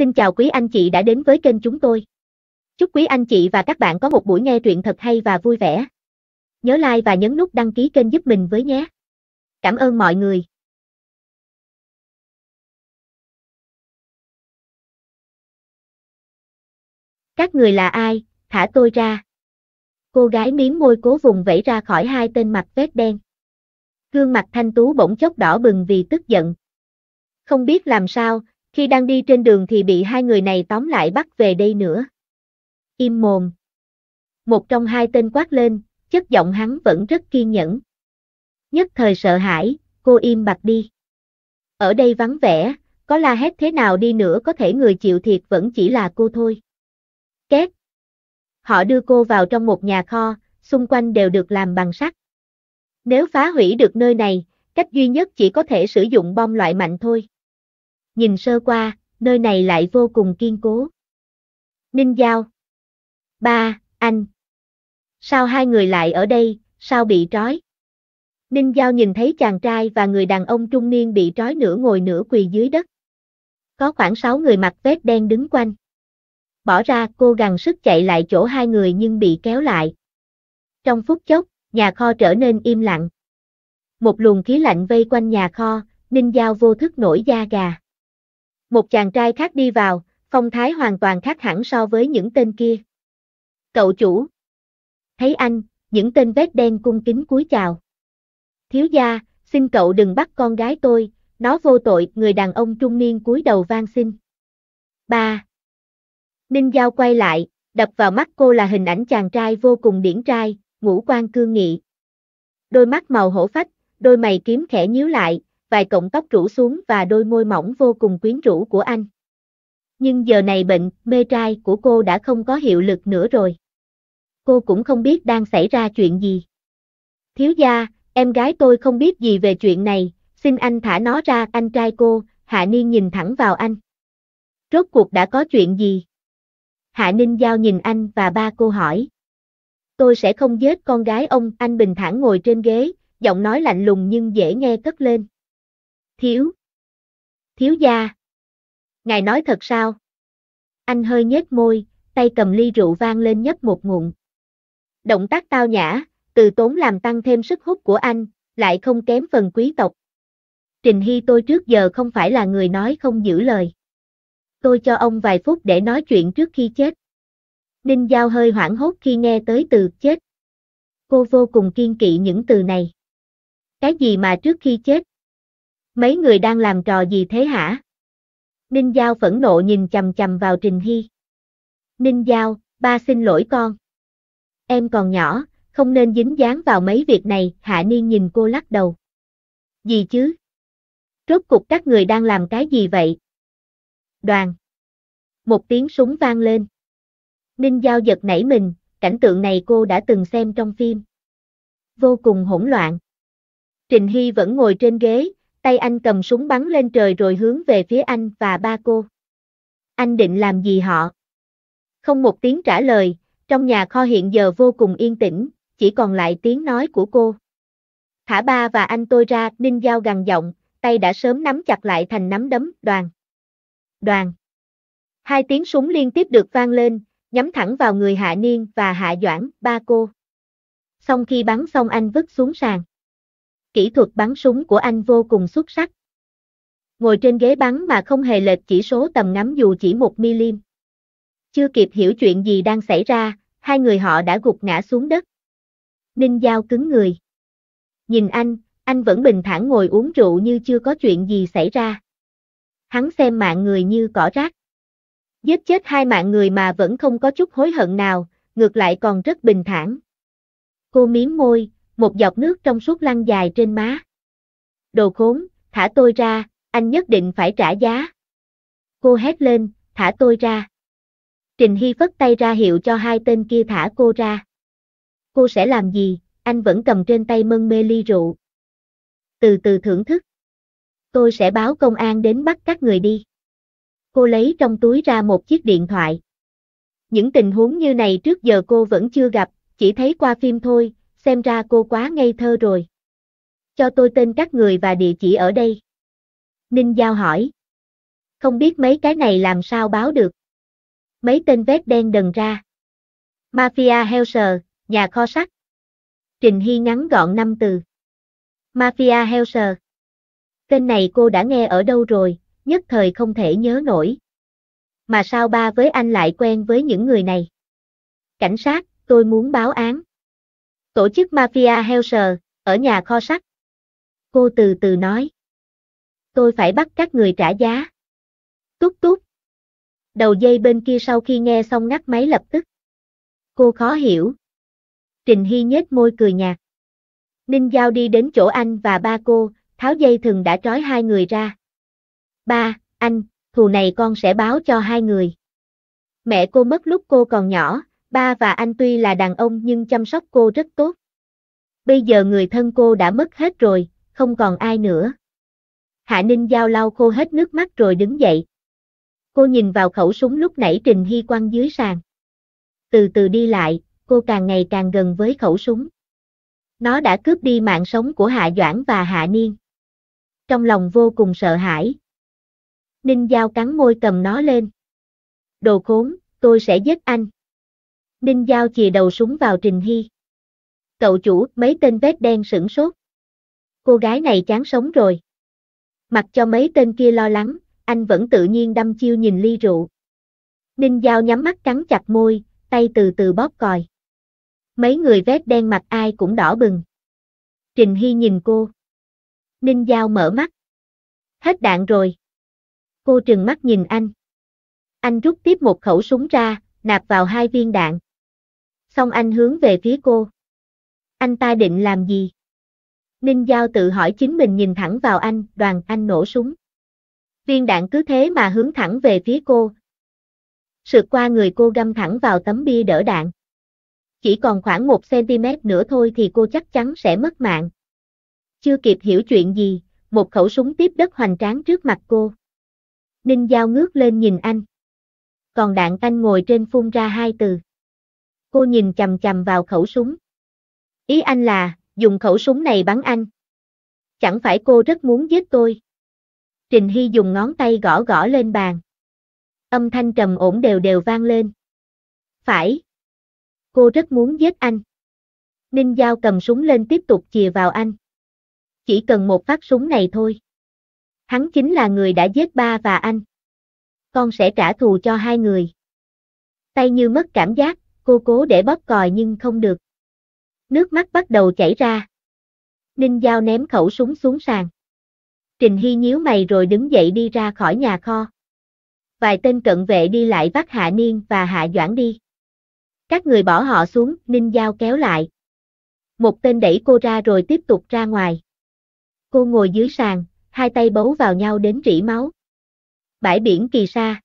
Xin chào quý anh chị đã đến với kênh chúng tôi. Chúc quý anh chị và các bạn có một buổi nghe truyện thật hay và vui vẻ. Nhớ like và nhấn nút đăng ký kênh giúp mình với nhé. Cảm ơn mọi người. Các người là ai, thả tôi ra. Cô gái miếng môi cố vùng vẫy ra khỏi hai tên mặt vết đen. Gương mặt thanh tú bỗng chốc đỏ bừng vì tức giận. Không biết làm sao, khi đang đi trên đường thì bị hai người này tóm lại bắt về đây nữa. Im mồm. Một trong hai tên quát lên, chất giọng hắn vẫn rất kiên nhẫn. Nhất thời sợ hãi, cô im bặt đi. Ở đây vắng vẻ, có la hét thế nào đi nữa có thể người chịu thiệt vẫn chỉ là cô thôi. Két. Họ đưa cô vào trong một nhà kho, xung quanh đều được làm bằng sắt. Nếu phá hủy được nơi này, cách duy nhất chỉ có thể sử dụng bom loại mạnh thôi nhìn sơ qua, nơi này lại vô cùng kiên cố. Ninh Giao Ba, anh Sao hai người lại ở đây, sao bị trói? Ninh Giao nhìn thấy chàng trai và người đàn ông trung niên bị trói nửa ngồi nửa quỳ dưới đất. Có khoảng sáu người mặc vết đen đứng quanh. Bỏ ra cô gắng sức chạy lại chỗ hai người nhưng bị kéo lại. Trong phút chốc, nhà kho trở nên im lặng. Một luồng khí lạnh vây quanh nhà kho, Ninh Giao vô thức nổi da gà. Một chàng trai khác đi vào, phong thái hoàn toàn khác hẳn so với những tên kia. Cậu chủ. Thấy anh, những tên vết đen cung kính cúi chào. Thiếu gia, xin cậu đừng bắt con gái tôi, nó vô tội, người đàn ông trung niên cúi đầu van xin. Ba. Ninh Giao quay lại, đập vào mắt cô là hình ảnh chàng trai vô cùng điển trai, ngũ quan cương nghị. Đôi mắt màu hổ phách, đôi mày kiếm khẽ nhíu lại, vài cọng tóc rủ xuống và đôi môi mỏng vô cùng quyến rũ của anh. Nhưng giờ này bệnh, mê trai của cô đã không có hiệu lực nữa rồi. Cô cũng không biết đang xảy ra chuyện gì. Thiếu gia, em gái tôi không biết gì về chuyện này, xin anh thả nó ra, anh trai cô, Hạ Niên nhìn thẳng vào anh. Rốt cuộc đã có chuyện gì? Hạ Ninh Giao nhìn anh và ba cô hỏi. Tôi sẽ không giết con gái ông, anh bình thản ngồi trên ghế, giọng nói lạnh lùng nhưng dễ nghe cất lên. Thiếu. Thiếu gia. Ngài nói thật sao? Anh hơi nhếch môi, tay cầm ly rượu vang lên nhấp một ngụm. Động tác tao nhã, từ tốn làm tăng thêm sức hút của anh, lại không kém phần quý tộc. Trình Hy tôi trước giờ không phải là người nói không giữ lời. Tôi cho ông vài phút để nói chuyện trước khi chết. Ninh Giao hơi hoảng hốt khi nghe tới từ chết. Cô vô cùng kiên kỵ những từ này. Cái gì mà trước khi chết? Mấy người đang làm trò gì thế hả? Ninh Giao phẫn nộ nhìn chầm chầm vào Trình Hy. Ninh Giao, ba xin lỗi con. Em còn nhỏ, không nên dính dáng vào mấy việc này, Hạ Niên nhìn cô lắc đầu. Gì chứ? Rốt cục các người đang làm cái gì vậy? Đoàn. Một tiếng súng vang lên. Ninh Giao giật nảy mình, cảnh tượng này cô đã từng xem trong phim. Vô cùng hỗn loạn. Trình Hy vẫn ngồi trên ghế, tay anh cầm súng bắn lên trời rồi hướng về phía anh và ba cô. Anh định làm gì họ? Không một tiếng trả lời, trong nhà kho hiện giờ vô cùng yên tĩnh, chỉ còn lại tiếng nói của cô. Thả ba và anh tôi ra, Ninh Giao gằn giọng, tay đã sớm nắm chặt lại thành nắm đấm, đoàn. Đoàn. Hai tiếng súng liên tiếp được vang lên, nhắm thẳng vào người Hạ Niên và Hạ Doãn, ba cô. Xong khi bắn xong anh vứt xuống sàn. Kỹ thuật bắn súng của anh vô cùng xuất sắc. Ngồi trên ghế bắn mà không hề lệch chỉ số tầm ngắm dù chỉ một milim. Chưa kịp hiểu chuyện gì đang xảy ra, hai người họ đã gục ngã xuống đất. Ninh Giao cứng người. Nhìn anh, anh vẫn bình thản ngồi uống rượu như chưa có chuyện gì xảy ra. Hắn xem mạng người như cỏ rác. Giết chết hai mạng người mà vẫn không có chút hối hận nào, ngược lại còn rất bình thản. Cô miếm môi, một giọt nước trong suốt lăn dài trên má. Đồ khốn, thả tôi ra, anh nhất định phải trả giá. Cô hét lên, thả tôi ra. Trình Hy phất tay ra hiệu cho hai tên kia thả cô ra. Cô sẽ làm gì, anh vẫn cầm trên tay mân mê ly rượu. Từ từ thưởng thức. Tôi sẽ báo công an đến bắt các người đi. Cô lấy trong túi ra một chiếc điện thoại. Những tình huống như này trước giờ cô vẫn chưa gặp, chỉ thấy qua phim thôi, xem ra cô quá ngây thơ rồi. Cho tôi tên các người và địa chỉ ở đây. Ninh Giao hỏi. Không biết mấy cái này làm sao báo được. Mấy tên vết đen đần ra. Mafia heo nhà kho sắt. Trình Hy ngắn gọn năm từ. Mafia heo sờ. Tên này cô đã nghe ở đâu rồi, nhất thời không thể nhớ nổi. Mà sao ba với anh lại quen với những người này? Cảnh sát, tôi muốn báo án. Tổ chức Mafia Helser, ở nhà kho sắt. Cô từ từ nói. Tôi phải bắt các người trả giá. Túc túc. Đầu dây bên kia sau khi nghe xong ngắt máy lập tức. Cô khó hiểu. Trình Hy nhếch môi cười nhạt. Ninh Giao đi đến chỗ anh và ba cô, tháo dây thừng đã trói hai người ra. Ba, anh, thù này con sẽ báo cho hai người. Mẹ cô mất lúc cô còn nhỏ, Ba và anh tuy là đàn ông nhưng chăm sóc cô rất tốt. Bây giờ người thân cô đã mất hết rồi, không còn ai nữa. Hạ Ninh Giao lau khô hết nước mắt rồi đứng dậy. Cô nhìn vào khẩu súng lúc nãy Trình Hy quăng dưới sàn. Từ từ đi lại, cô càng ngày càng gần với khẩu súng. Nó đã cướp đi mạng sống của Hạ Doãn và Hạ Niên. Trong lòng vô cùng sợ hãi. Ninh Giao cắn môi cầm nó lên. Đồ khốn, tôi sẽ giết anh. Ninh Giao chìa đầu súng vào Trình Hy. Cậu chủ, mấy tên vết đen sửng sốt. Cô gái này chán sống rồi. Mặc cho mấy tên kia lo lắng, anh vẫn tự nhiên đâm chiêu nhìn ly rượu. Ninh Giao nhắm mắt cắn chặt môi, tay từ từ bóp còi. Mấy người vết đen mặt ai cũng đỏ bừng. Trình Hy nhìn cô. Ninh Giao mở mắt. Hết đạn rồi. Cô trừng mắt nhìn anh. Anh rút tiếp một khẩu súng ra, nạp vào hai viên đạn. Xong anh hướng về phía cô. Anh ta định làm gì? Ninh Giao tự hỏi chính mình nhìn thẳng vào anh, đoàn anh nổ súng. Viên đạn cứ thế mà hướng thẳng về phía cô. Sượt qua người cô găm thẳng vào tấm bia đỡ đạn. Chỉ còn khoảng 1cm nữa thôi thì cô chắc chắn sẽ mất mạng. Chưa kịp hiểu chuyện gì, một khẩu súng tiếp đất hoành tráng trước mặt cô. Ninh Giao ngước lên nhìn anh. Còn đạn anh ngồi trên phun ra hai từ cô nhìn chầm chầm vào khẩu súng. Ý anh là, dùng khẩu súng này bắn anh. Chẳng phải cô rất muốn giết tôi. Trình Hy dùng ngón tay gõ gõ lên bàn. Âm thanh trầm ổn đều đều vang lên. Phải. Cô rất muốn giết anh. Ninh Giao cầm súng lên tiếp tục chìa vào anh. Chỉ cần một phát súng này thôi. Hắn chính là người đã giết ba và anh. Con sẽ trả thù cho hai người. Tay như mất cảm giác, cô cố để bóp còi nhưng không được. Nước mắt bắt đầu chảy ra. Ninh Giao ném khẩu súng xuống sàn. Trình Hy nhíu mày rồi đứng dậy đi ra khỏi nhà kho. Vài tên cận vệ đi lại vắt Hạ Niên và Hạ Doãn đi. Các người bỏ họ xuống, Ninh Giao kéo lại. Một tên đẩy cô ra rồi tiếp tục ra ngoài. Cô ngồi dưới sàn, hai tay bấu vào nhau đến rỉ máu. Bãi biển kỳ xa,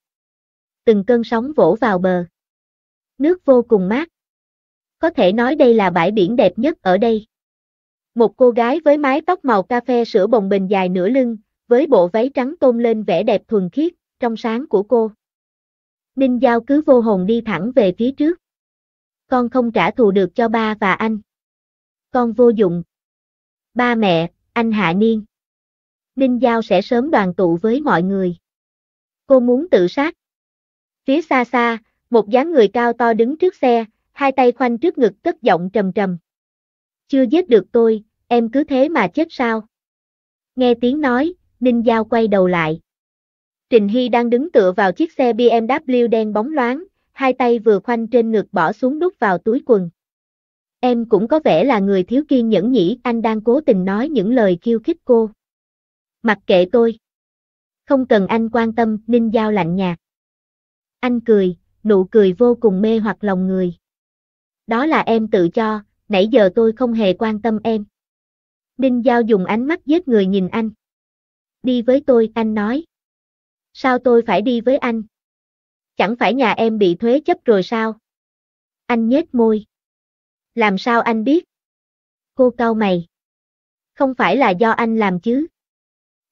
Từng cơn sóng vỗ vào bờ. Nước vô cùng mát. Có thể nói đây là bãi biển đẹp nhất ở đây. Một cô gái với mái tóc màu cà phê sữa bồng bềnh dài nửa lưng, với bộ váy trắng tôn lên vẻ đẹp thuần khiết, trong sáng của cô. Ninh Giao cứ vô hồn đi thẳng về phía trước. Con không trả thù được cho ba và anh. Con vô dụng. Ba mẹ, anh Hạ Niên. Ninh Giao sẽ sớm đoàn tụ với mọi người. Cô muốn tự sát. Phía xa xa, một dáng người cao to đứng trước xe, hai tay khoanh trước ngực cất giọng trầm trầm. Chưa giết được tôi, em cứ thế mà chết sao? Nghe tiếng nói, Ninh Giao quay đầu lại. Trình Hy đang đứng tựa vào chiếc xe BMW đen bóng loáng, hai tay vừa khoanh trên ngực bỏ xuống đút vào túi quần. Em cũng có vẻ là người thiếu kiên nhẫn nhỉ, anh đang cố tình nói những lời khiêu khích cô. Mặc kệ tôi. Không cần anh quan tâm, Ninh Giao lạnh nhạt. Anh cười, nụ cười vô cùng mê hoặc lòng người. Đó là em tự cho, nãy giờ tôi không hề quan tâm em. Ninh Giao dùng ánh mắt giết người nhìn anh. Đi với tôi, anh nói. Sao tôi phải đi với anh? Chẳng phải nhà em bị thuế chấp rồi sao? Anh nhếch môi. Làm sao anh biết? Cô cau mày. Không phải là do anh làm chứ.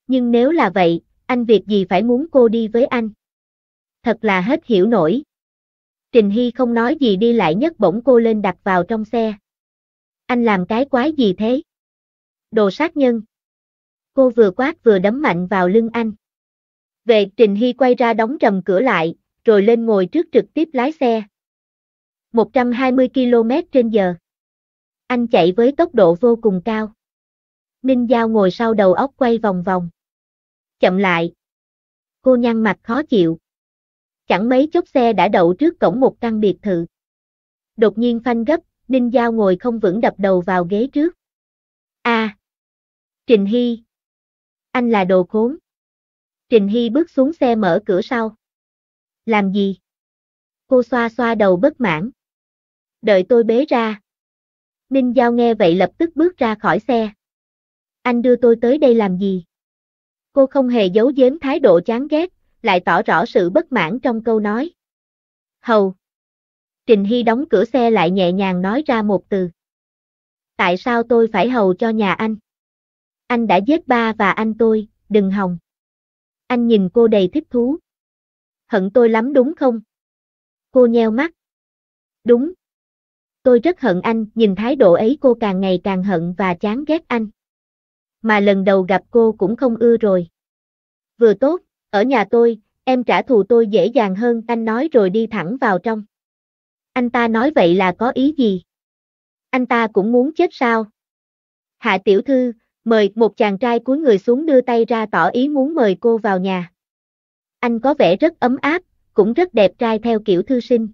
Nhưng nếu là vậy, anh việc gì phải muốn cô đi với anh? Thật là hết hiểu nổi, Trình Hy không nói gì đi lại nhấc bổng cô lên đặt vào trong xe. Anh làm cái quái gì thế? Đồ sát nhân. Cô vừa quát vừa đấm mạnh vào lưng anh. Về Trình Hy quay ra đóng trầm cửa lại, rồi lên ngồi trước trực tiếp lái xe. 120 km trên giờ. Anh chạy với tốc độ vô cùng cao. Ninh Giao ngồi sau đầu óc quay vòng vòng. Chậm lại. Cô nhăn mặt khó chịu. Chẳng mấy chốc xe đã đậu trước cổng một căn biệt thự. Đột nhiên phanh gấp, Ninh Giao ngồi không vững đập đầu vào ghế trước. A. Trình Hy. Anh là đồ khốn. Trình Hy bước xuống xe mở cửa sau. Làm gì? Cô xoa xoa đầu bất mãn. Đợi tôi bế ra. Ninh Giao nghe vậy lập tức bước ra khỏi xe. Anh đưa tôi tới đây làm gì? Cô không hề giấu giếm thái độ chán ghét, lại tỏ rõ sự bất mãn trong câu nói. Hầu. Trình Hy đóng cửa xe lại nhẹ nhàng nói ra một từ. Tại sao tôi phải hầu cho nhà anh? Anh đã giết ba và anh tôi, đừng hòng. Anh nhìn cô đầy thích thú. Hận tôi lắm đúng không? Cô nheo mắt. Đúng. Tôi rất hận anh, nhìn thái độ ấy cô càng ngày càng hận và chán ghét anh. Mà lần đầu gặp cô cũng không ưa rồi. Vừa tốt, ở nhà tôi, em trả thù tôi dễ dàng hơn anh nói rồi đi thẳng vào trong. Anh ta nói vậy là có ý gì? Anh ta cũng muốn chết sao? Hạ tiểu thư, mời một chàng trai cúi người xuống đưa tay ra tỏ ý muốn mời cô vào nhà. Anh có vẻ rất ấm áp, cũng rất đẹp trai theo kiểu thư sinh.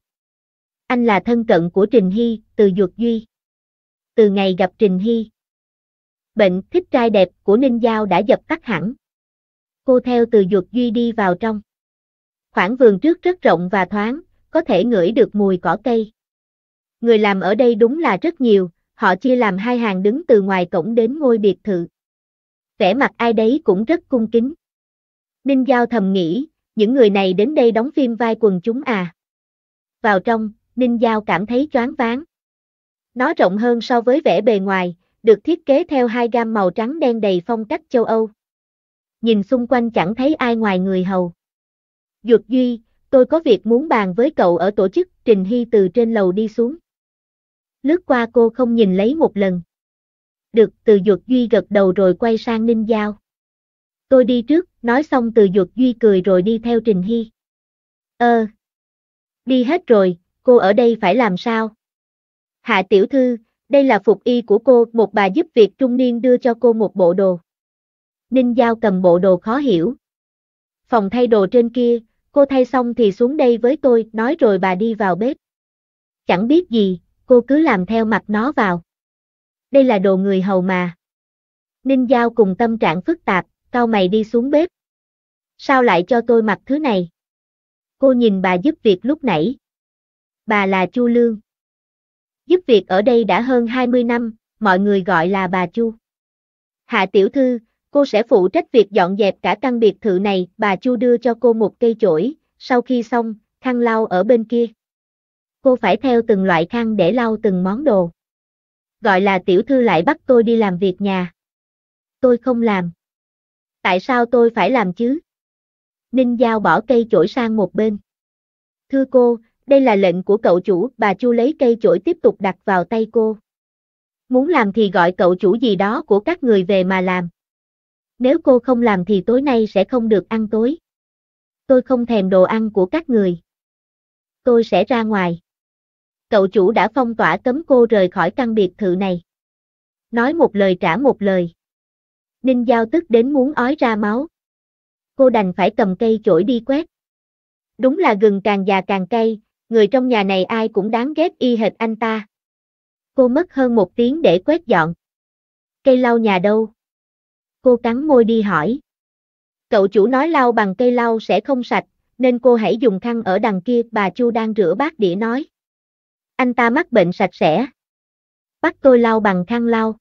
Anh là thân cận của Trình Hy, từ Duật Duy. Từ ngày gặp Trình Hy, bệnh thích trai đẹp của Ninh Giao đã dập tắt hẳn cô theo từ duật duy đi vào trong. Khoảng vườn trước rất rộng và thoáng, có thể ngửi được mùi cỏ cây. Người làm ở đây đúng là rất nhiều, họ chia làm hai hàng đứng từ ngoài cổng đến ngôi biệt thự. Vẻ mặt ai đấy cũng rất cung kính. Ninh Giao thầm nghĩ, những người này đến đây đóng phim vai quần chúng à. Vào trong, Ninh Giao cảm thấy choáng váng. Nó rộng hơn so với vẻ bề ngoài, được thiết kế theo hai gam màu trắng đen đầy phong cách châu Âu nhìn xung quanh chẳng thấy ai ngoài người hầu. Dược Duy, tôi có việc muốn bàn với cậu ở tổ chức, Trình Hy từ trên lầu đi xuống. Lướt qua cô không nhìn lấy một lần. Được, từ Dược Duy gật đầu rồi quay sang Ninh Giao. Tôi đi trước, nói xong từ Dược Duy cười rồi đi theo Trình Hy. Ơ, ờ. đi hết rồi, cô ở đây phải làm sao? Hạ tiểu thư, đây là phục y của cô, một bà giúp việc trung niên đưa cho cô một bộ đồ. Ninh Giao cầm bộ đồ khó hiểu. Phòng thay đồ trên kia, cô thay xong thì xuống đây với tôi, nói rồi bà đi vào bếp. Chẳng biết gì, cô cứ làm theo mặt nó vào. Đây là đồ người hầu mà. Ninh Giao cùng tâm trạng phức tạp, cao mày đi xuống bếp. Sao lại cho tôi mặc thứ này? Cô nhìn bà giúp việc lúc nãy. Bà là Chu Lương. Giúp việc ở đây đã hơn 20 năm, mọi người gọi là bà Chu. Hạ tiểu thư, Cô sẽ phụ trách việc dọn dẹp cả căn biệt thự này, bà Chu đưa cho cô một cây chổi, sau khi xong, khăn lau ở bên kia. Cô phải theo từng loại khăn để lau từng món đồ. Gọi là tiểu thư lại bắt tôi đi làm việc nhà. Tôi không làm. Tại sao tôi phải làm chứ? Ninh Giao bỏ cây chổi sang một bên. Thưa cô, đây là lệnh của cậu chủ, bà Chu lấy cây chổi tiếp tục đặt vào tay cô. Muốn làm thì gọi cậu chủ gì đó của các người về mà làm. Nếu cô không làm thì tối nay sẽ không được ăn tối. Tôi không thèm đồ ăn của các người. Tôi sẽ ra ngoài. Cậu chủ đã phong tỏa cấm cô rời khỏi căn biệt thự này. Nói một lời trả một lời. Ninh Giao tức đến muốn ói ra máu. Cô đành phải cầm cây chổi đi quét. Đúng là gừng càng già càng cay, người trong nhà này ai cũng đáng ghét y hệt anh ta. Cô mất hơn một tiếng để quét dọn. Cây lau nhà đâu? cô cắn môi đi hỏi. Cậu chủ nói lau bằng cây lau sẽ không sạch, nên cô hãy dùng khăn ở đằng kia, bà Chu đang rửa bát đĩa nói. Anh ta mắc bệnh sạch sẽ. Bắt tôi lau bằng khăn lau.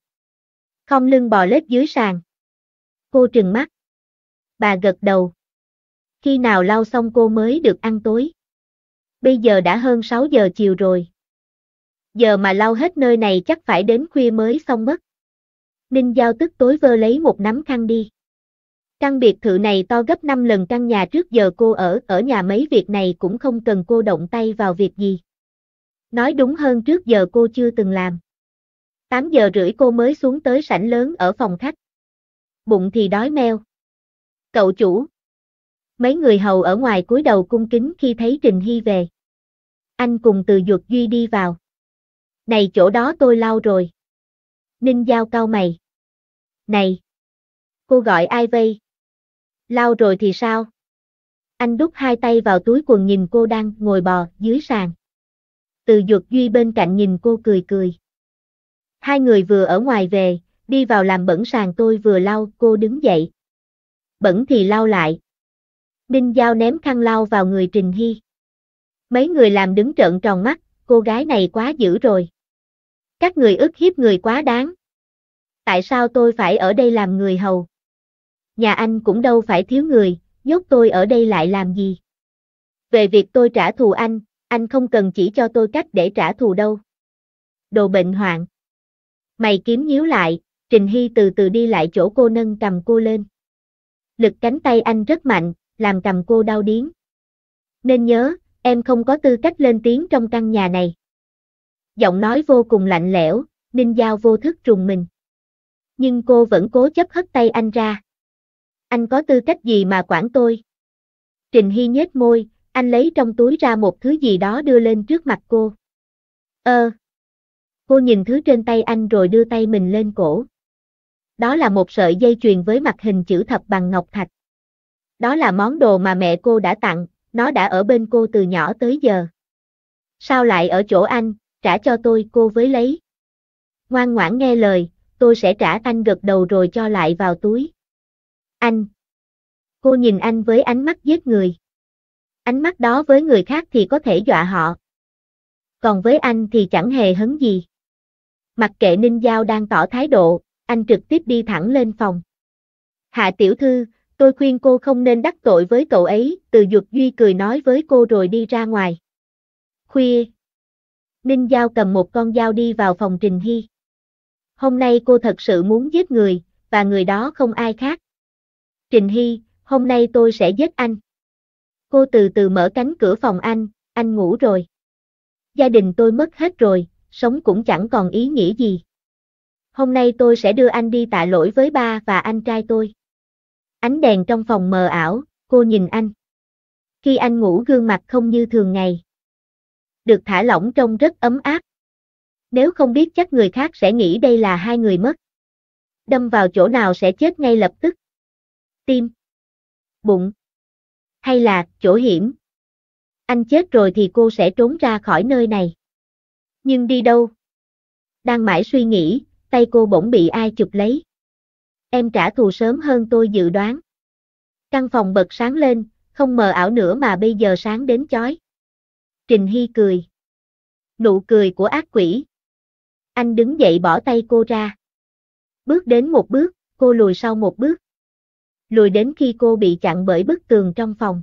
Không lưng bò lết dưới sàn. Cô trừng mắt. Bà gật đầu. Khi nào lau xong cô mới được ăn tối. Bây giờ đã hơn 6 giờ chiều rồi. Giờ mà lau hết nơi này chắc phải đến khuya mới xong mất. Ninh Giao tức tối vơ lấy một nắm khăn đi. Căn biệt thự này to gấp 5 lần căn nhà trước giờ cô ở, ở nhà mấy việc này cũng không cần cô động tay vào việc gì. Nói đúng hơn trước giờ cô chưa từng làm. 8 giờ rưỡi cô mới xuống tới sảnh lớn ở phòng khách. Bụng thì đói meo. Cậu chủ. Mấy người hầu ở ngoài cúi đầu cung kính khi thấy Trình Hy về. Anh cùng từ Duật Duy đi vào. Này chỗ đó tôi lau rồi. Ninh Giao cao mày. Này! Cô gọi ai vây? Lao rồi thì sao? Anh đút hai tay vào túi quần nhìn cô đang ngồi bò dưới sàn. Từ Dược Duy bên cạnh nhìn cô cười cười. Hai người vừa ở ngoài về, đi vào làm bẩn sàn tôi vừa lau, cô đứng dậy. Bẩn thì lau lại. Ninh Giao ném khăn lau vào người Trình Hy. Mấy người làm đứng trợn tròn mắt, cô gái này quá dữ rồi. Các người ức hiếp người quá đáng. Tại sao tôi phải ở đây làm người hầu? Nhà anh cũng đâu phải thiếu người, nhốt tôi ở đây lại làm gì? Về việc tôi trả thù anh, anh không cần chỉ cho tôi cách để trả thù đâu. Đồ bệnh hoạn. Mày kiếm nhíu lại, Trình Hy từ từ đi lại chỗ cô nâng cầm cô lên. Lực cánh tay anh rất mạnh, làm cầm cô đau điến. Nên nhớ, em không có tư cách lên tiếng trong căn nhà này giọng nói vô cùng lạnh lẽo, Ninh Giao vô thức trùng mình. Nhưng cô vẫn cố chấp hất tay anh ra. Anh có tư cách gì mà quản tôi? Trình Hy nhếch môi, anh lấy trong túi ra một thứ gì đó đưa lên trước mặt cô. Ơ! Cô nhìn thứ trên tay anh rồi đưa tay mình lên cổ. Đó là một sợi dây chuyền với mặt hình chữ thập bằng ngọc thạch. Đó là món đồ mà mẹ cô đã tặng, nó đã ở bên cô từ nhỏ tới giờ. Sao lại ở chỗ anh, trả cho tôi cô với lấy. Ngoan ngoãn nghe lời, tôi sẽ trả anh gật đầu rồi cho lại vào túi. Anh. Cô nhìn anh với ánh mắt giết người. Ánh mắt đó với người khác thì có thể dọa họ. Còn với anh thì chẳng hề hấn gì. Mặc kệ Ninh Giao đang tỏ thái độ, anh trực tiếp đi thẳng lên phòng. Hạ tiểu thư, tôi khuyên cô không nên đắc tội với cậu ấy, từ dục duy cười nói với cô rồi đi ra ngoài. Khuya, Ninh Giao cầm một con dao đi vào phòng Trình Hy. Hôm nay cô thật sự muốn giết người, và người đó không ai khác. Trình Hy, hôm nay tôi sẽ giết anh. Cô từ từ mở cánh cửa phòng anh, anh ngủ rồi. Gia đình tôi mất hết rồi, sống cũng chẳng còn ý nghĩa gì. Hôm nay tôi sẽ đưa anh đi tạ lỗi với ba và anh trai tôi. Ánh đèn trong phòng mờ ảo, cô nhìn anh. Khi anh ngủ gương mặt không như thường ngày được thả lỏng trông rất ấm áp. Nếu không biết chắc người khác sẽ nghĩ đây là hai người mất. Đâm vào chỗ nào sẽ chết ngay lập tức. Tim. Bụng. Hay là chỗ hiểm. Anh chết rồi thì cô sẽ trốn ra khỏi nơi này. Nhưng đi đâu? Đang mãi suy nghĩ, tay cô bỗng bị ai chụp lấy. Em trả thù sớm hơn tôi dự đoán. Căn phòng bật sáng lên, không mờ ảo nữa mà bây giờ sáng đến chói. Trình Hy cười. Nụ cười của ác quỷ. Anh đứng dậy bỏ tay cô ra. Bước đến một bước, cô lùi sau một bước. Lùi đến khi cô bị chặn bởi bức tường trong phòng.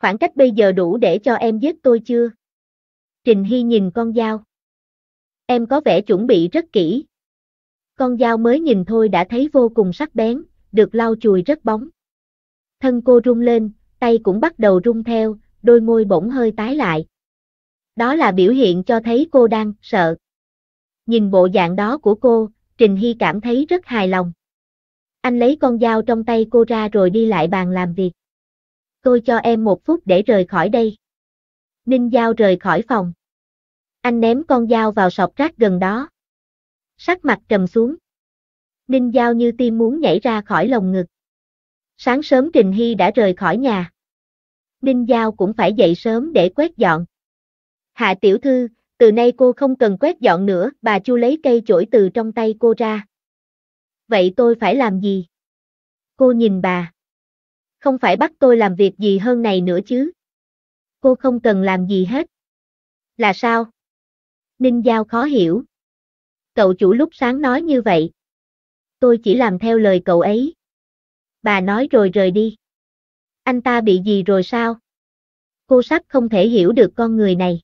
Khoảng cách bây giờ đủ để cho em giết tôi chưa? Trình Hy nhìn con dao. Em có vẻ chuẩn bị rất kỹ. Con dao mới nhìn thôi đã thấy vô cùng sắc bén, được lau chùi rất bóng. Thân cô rung lên, tay cũng bắt đầu rung theo, đôi môi bỗng hơi tái lại. Đó là biểu hiện cho thấy cô đang sợ. Nhìn bộ dạng đó của cô, Trình Hy cảm thấy rất hài lòng. Anh lấy con dao trong tay cô ra rồi đi lại bàn làm việc. Tôi cho em một phút để rời khỏi đây. Ninh Giao rời khỏi phòng. Anh ném con dao vào sọt rác gần đó. Sắc mặt trầm xuống. Ninh Giao như tim muốn nhảy ra khỏi lồng ngực. Sáng sớm Trình Hy đã rời khỏi nhà. Ninh Giao cũng phải dậy sớm để quét dọn. Hạ tiểu thư, từ nay cô không cần quét dọn nữa, bà Chu lấy cây chổi từ trong tay cô ra. Vậy tôi phải làm gì? Cô nhìn bà. Không phải bắt tôi làm việc gì hơn này nữa chứ. Cô không cần làm gì hết. Là sao? Ninh Giao khó hiểu. Cậu chủ lúc sáng nói như vậy. Tôi chỉ làm theo lời cậu ấy. Bà nói rồi rời đi. Anh ta bị gì rồi sao? Cô sắp không thể hiểu được con người này.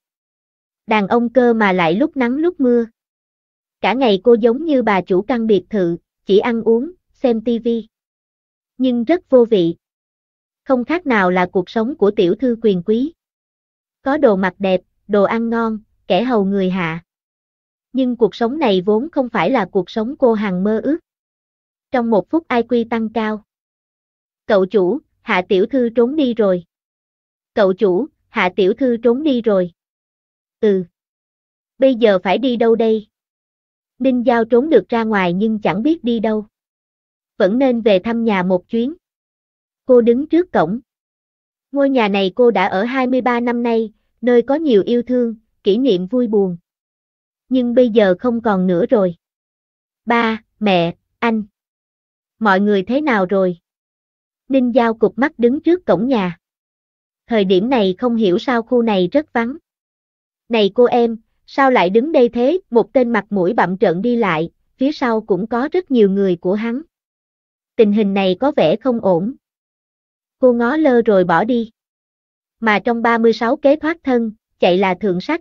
Đàn ông cơ mà lại lúc nắng lúc mưa. Cả ngày cô giống như bà chủ căn biệt thự, chỉ ăn uống, xem tivi. Nhưng rất vô vị. Không khác nào là cuộc sống của tiểu thư quyền quý. Có đồ mặc đẹp, đồ ăn ngon, kẻ hầu người hạ. Nhưng cuộc sống này vốn không phải là cuộc sống cô hàng mơ ước. Trong một phút IQ tăng cao. Cậu chủ, hạ tiểu thư trốn đi rồi. Cậu chủ, hạ tiểu thư trốn đi rồi. Ừ. Bây giờ phải đi đâu đây? Ninh Giao trốn được ra ngoài nhưng chẳng biết đi đâu. Vẫn nên về thăm nhà một chuyến. Cô đứng trước cổng. Ngôi nhà này cô đã ở 23 năm nay, nơi có nhiều yêu thương, kỷ niệm vui buồn. Nhưng bây giờ không còn nữa rồi. Ba, mẹ, anh. Mọi người thế nào rồi? Đinh Giao cục mắt đứng trước cổng nhà. Thời điểm này không hiểu sao khu này rất vắng. Này cô em, sao lại đứng đây thế? Một tên mặt mũi bậm trợn đi lại, phía sau cũng có rất nhiều người của hắn. Tình hình này có vẻ không ổn. Cô ngó lơ rồi bỏ đi. Mà trong 36 kế thoát thân, chạy là thượng sách.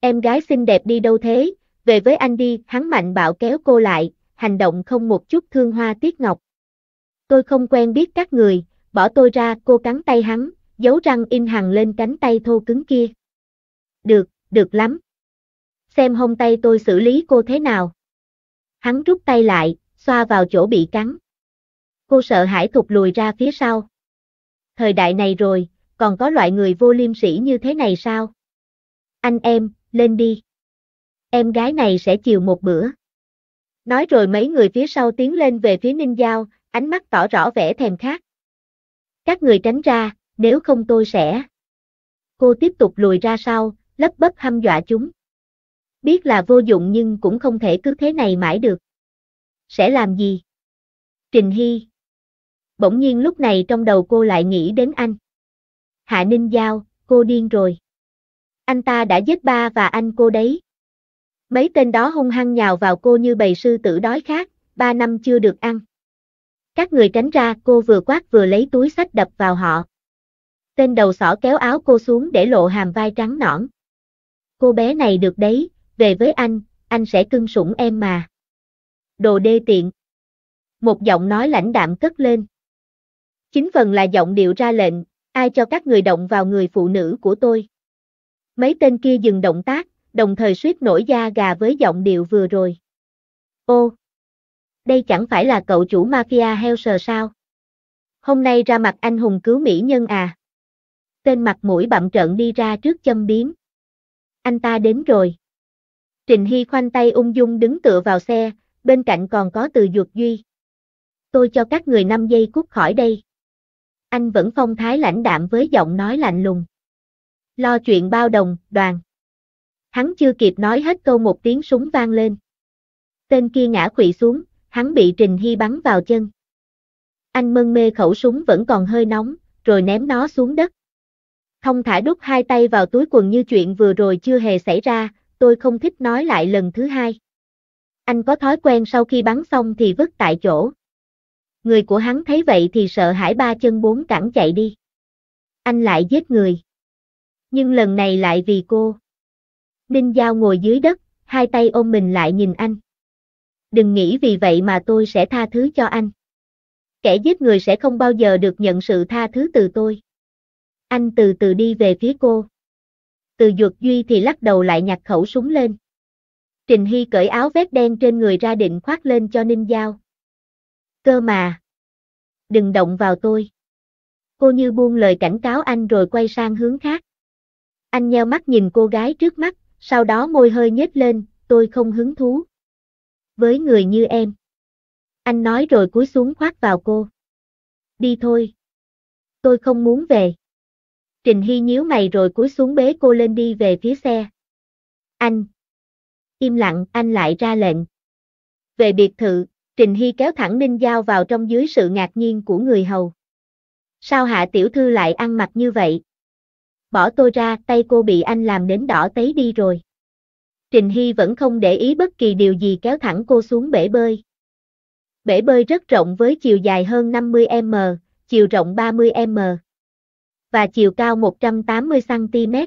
Em gái xinh đẹp đi đâu thế? Về với anh đi, hắn mạnh bạo kéo cô lại, hành động không một chút thương hoa tiếc ngọc tôi không quen biết các người, bỏ tôi ra, cô cắn tay hắn, dấu răng in hằng lên cánh tay thô cứng kia. Được, được lắm. Xem hôm tay tôi xử lý cô thế nào. Hắn rút tay lại, xoa vào chỗ bị cắn. Cô sợ hãi thụt lùi ra phía sau. Thời đại này rồi, còn có loại người vô liêm sỉ như thế này sao? Anh em, lên đi. Em gái này sẽ chiều một bữa. Nói rồi mấy người phía sau tiến lên về phía Ninh Giao, ánh mắt tỏ rõ vẻ thèm khát. Các người tránh ra, nếu không tôi sẽ... Cô tiếp tục lùi ra sau, lấp bấp hăm dọa chúng. Biết là vô dụng nhưng cũng không thể cứ thế này mãi được. Sẽ làm gì? Trình Hy. Bỗng nhiên lúc này trong đầu cô lại nghĩ đến anh. Hạ Ninh Giao, cô điên rồi. Anh ta đã giết ba và anh cô đấy. Mấy tên đó hung hăng nhào vào cô như bầy sư tử đói khát, ba năm chưa được ăn. Các người tránh ra, cô vừa quát vừa lấy túi sách đập vào họ. Tên đầu sỏ kéo áo cô xuống để lộ hàm vai trắng nõn. Cô bé này được đấy, về với anh, anh sẽ cưng sủng em mà. Đồ đê tiện. Một giọng nói lãnh đạm cất lên. Chính phần là giọng điệu ra lệnh, ai cho các người động vào người phụ nữ của tôi. Mấy tên kia dừng động tác, đồng thời suýt nổi da gà với giọng điệu vừa rồi. Ô, đây chẳng phải là cậu chủ mafia heo sờ sao? Hôm nay ra mặt anh hùng cứu mỹ nhân à? Tên mặt mũi bậm trợn đi ra trước châm biếm. Anh ta đến rồi. Trình Hy khoanh tay ung dung đứng tựa vào xe, bên cạnh còn có từ duật duy. Tôi cho các người 5 giây cút khỏi đây. Anh vẫn phong thái lãnh đạm với giọng nói lạnh lùng. Lo chuyện bao đồng, đoàn. Hắn chưa kịp nói hết câu một tiếng súng vang lên. Tên kia ngã quỵ xuống, hắn bị Trình Hy bắn vào chân. Anh mân mê khẩu súng vẫn còn hơi nóng, rồi ném nó xuống đất. Thông thả đút hai tay vào túi quần như chuyện vừa rồi chưa hề xảy ra, tôi không thích nói lại lần thứ hai. Anh có thói quen sau khi bắn xong thì vứt tại chỗ. Người của hắn thấy vậy thì sợ hãi ba chân bốn cẳng chạy đi. Anh lại giết người. Nhưng lần này lại vì cô. Ninh Giao ngồi dưới đất, hai tay ôm mình lại nhìn anh đừng nghĩ vì vậy mà tôi sẽ tha thứ cho anh. Kẻ giết người sẽ không bao giờ được nhận sự tha thứ từ tôi. Anh từ từ đi về phía cô. Từ Dược Duy thì lắc đầu lại nhặt khẩu súng lên. Trình Hi cởi áo vest đen trên người ra định khoác lên cho Ninh Giao. Cơ mà. Đừng động vào tôi. Cô như buông lời cảnh cáo anh rồi quay sang hướng khác. Anh nheo mắt nhìn cô gái trước mắt, sau đó môi hơi nhếch lên, tôi không hứng thú với người như em. Anh nói rồi cúi xuống khoác vào cô. Đi thôi. Tôi không muốn về. Trình Hi nhíu mày rồi cúi xuống bế cô lên đi về phía xe. Anh. Im lặng, anh lại ra lệnh. Về biệt thự, Trình Hi kéo thẳng Ninh Giao vào trong dưới sự ngạc nhiên của người hầu. Sao hạ tiểu thư lại ăn mặc như vậy? Bỏ tôi ra, tay cô bị anh làm đến đỏ tấy đi rồi. Trình Hy vẫn không để ý bất kỳ điều gì kéo thẳng cô xuống bể bơi. Bể bơi rất rộng với chiều dài hơn 50m, chiều rộng 30m và chiều cao 180cm.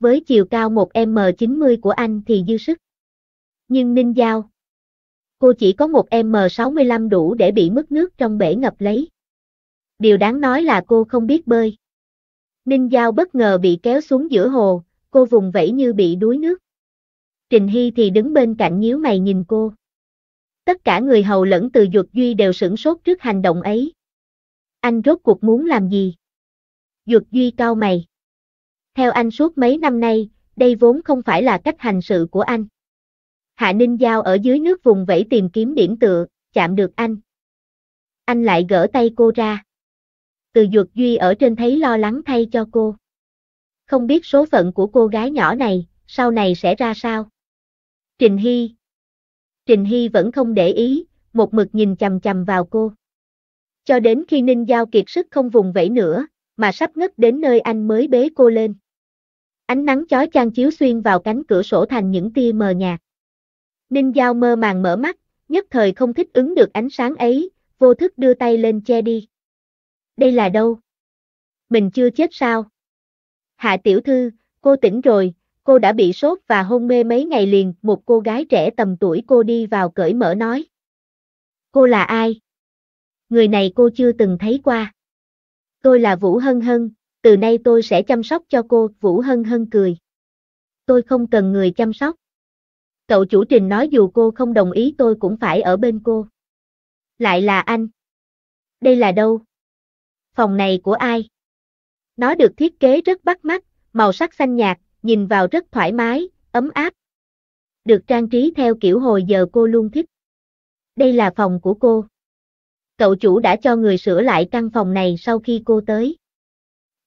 Với chiều cao 1m90 của anh thì dư sức. Nhưng Ninh Giao, cô chỉ có 1m65 đủ để bị mất nước trong bể ngập lấy. Điều đáng nói là cô không biết bơi. Ninh Giao bất ngờ bị kéo xuống giữa hồ, cô vùng vẫy như bị đuối nước. Trình Hy thì đứng bên cạnh nhíu mày nhìn cô. Tất cả người hầu lẫn từ Duật Duy đều sửng sốt trước hành động ấy. Anh rốt cuộc muốn làm gì? Duật Duy cao mày. Theo anh suốt mấy năm nay, đây vốn không phải là cách hành sự của anh. Hạ Ninh Giao ở dưới nước vùng vẫy tìm kiếm điểm tựa, chạm được anh. Anh lại gỡ tay cô ra. Từ Duật Duy ở trên thấy lo lắng thay cho cô. Không biết số phận của cô gái nhỏ này, sau này sẽ ra sao? Trình Hy. Trình Hy vẫn không để ý, một mực nhìn chầm chầm vào cô. Cho đến khi Ninh Giao kiệt sức không vùng vẫy nữa, mà sắp ngất đến nơi anh mới bế cô lên. Ánh nắng chói chang chiếu xuyên vào cánh cửa sổ thành những tia mờ nhạt. Ninh Giao mơ màng mở mắt, nhất thời không thích ứng được ánh sáng ấy, vô thức đưa tay lên che đi. Đây là đâu? Mình chưa chết sao? Hạ tiểu thư, cô tỉnh rồi, Cô đã bị sốt và hôn mê mấy ngày liền, một cô gái trẻ tầm tuổi cô đi vào cởi mở nói. Cô là ai? Người này cô chưa từng thấy qua. Tôi là Vũ Hân Hân, từ nay tôi sẽ chăm sóc cho cô, Vũ Hân Hân cười. Tôi không cần người chăm sóc. Cậu chủ trình nói dù cô không đồng ý tôi cũng phải ở bên cô. Lại là anh. Đây là đâu? Phòng này của ai? Nó được thiết kế rất bắt mắt, màu sắc xanh nhạt, nhìn vào rất thoải mái, ấm áp. Được trang trí theo kiểu hồi giờ cô luôn thích. Đây là phòng của cô. Cậu chủ đã cho người sửa lại căn phòng này sau khi cô tới.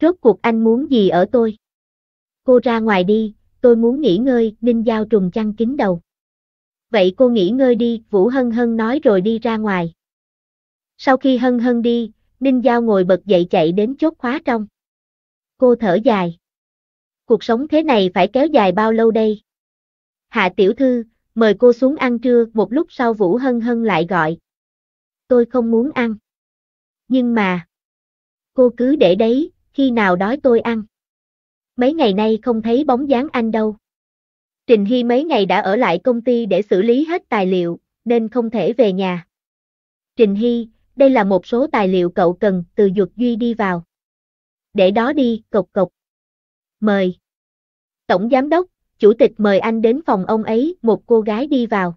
Rốt cuộc anh muốn gì ở tôi? Cô ra ngoài đi, tôi muốn nghỉ ngơi, Ninh Giao trùng chăn kín đầu. Vậy cô nghỉ ngơi đi, Vũ Hân Hân nói rồi đi ra ngoài. Sau khi Hân Hân đi, Ninh Giao ngồi bật dậy chạy đến chốt khóa trong. Cô thở dài cuộc sống thế này phải kéo dài bao lâu đây? Hạ tiểu thư, mời cô xuống ăn trưa, một lúc sau Vũ Hân Hân lại gọi. Tôi không muốn ăn. Nhưng mà, cô cứ để đấy, khi nào đói tôi ăn. Mấy ngày nay không thấy bóng dáng anh đâu. Trình Hy mấy ngày đã ở lại công ty để xử lý hết tài liệu, nên không thể về nhà. Trình Hy, đây là một số tài liệu cậu cần, từ Dược Duy đi vào. Để đó đi, cộc cộc mời. Tổng giám đốc, chủ tịch mời anh đến phòng ông ấy, một cô gái đi vào.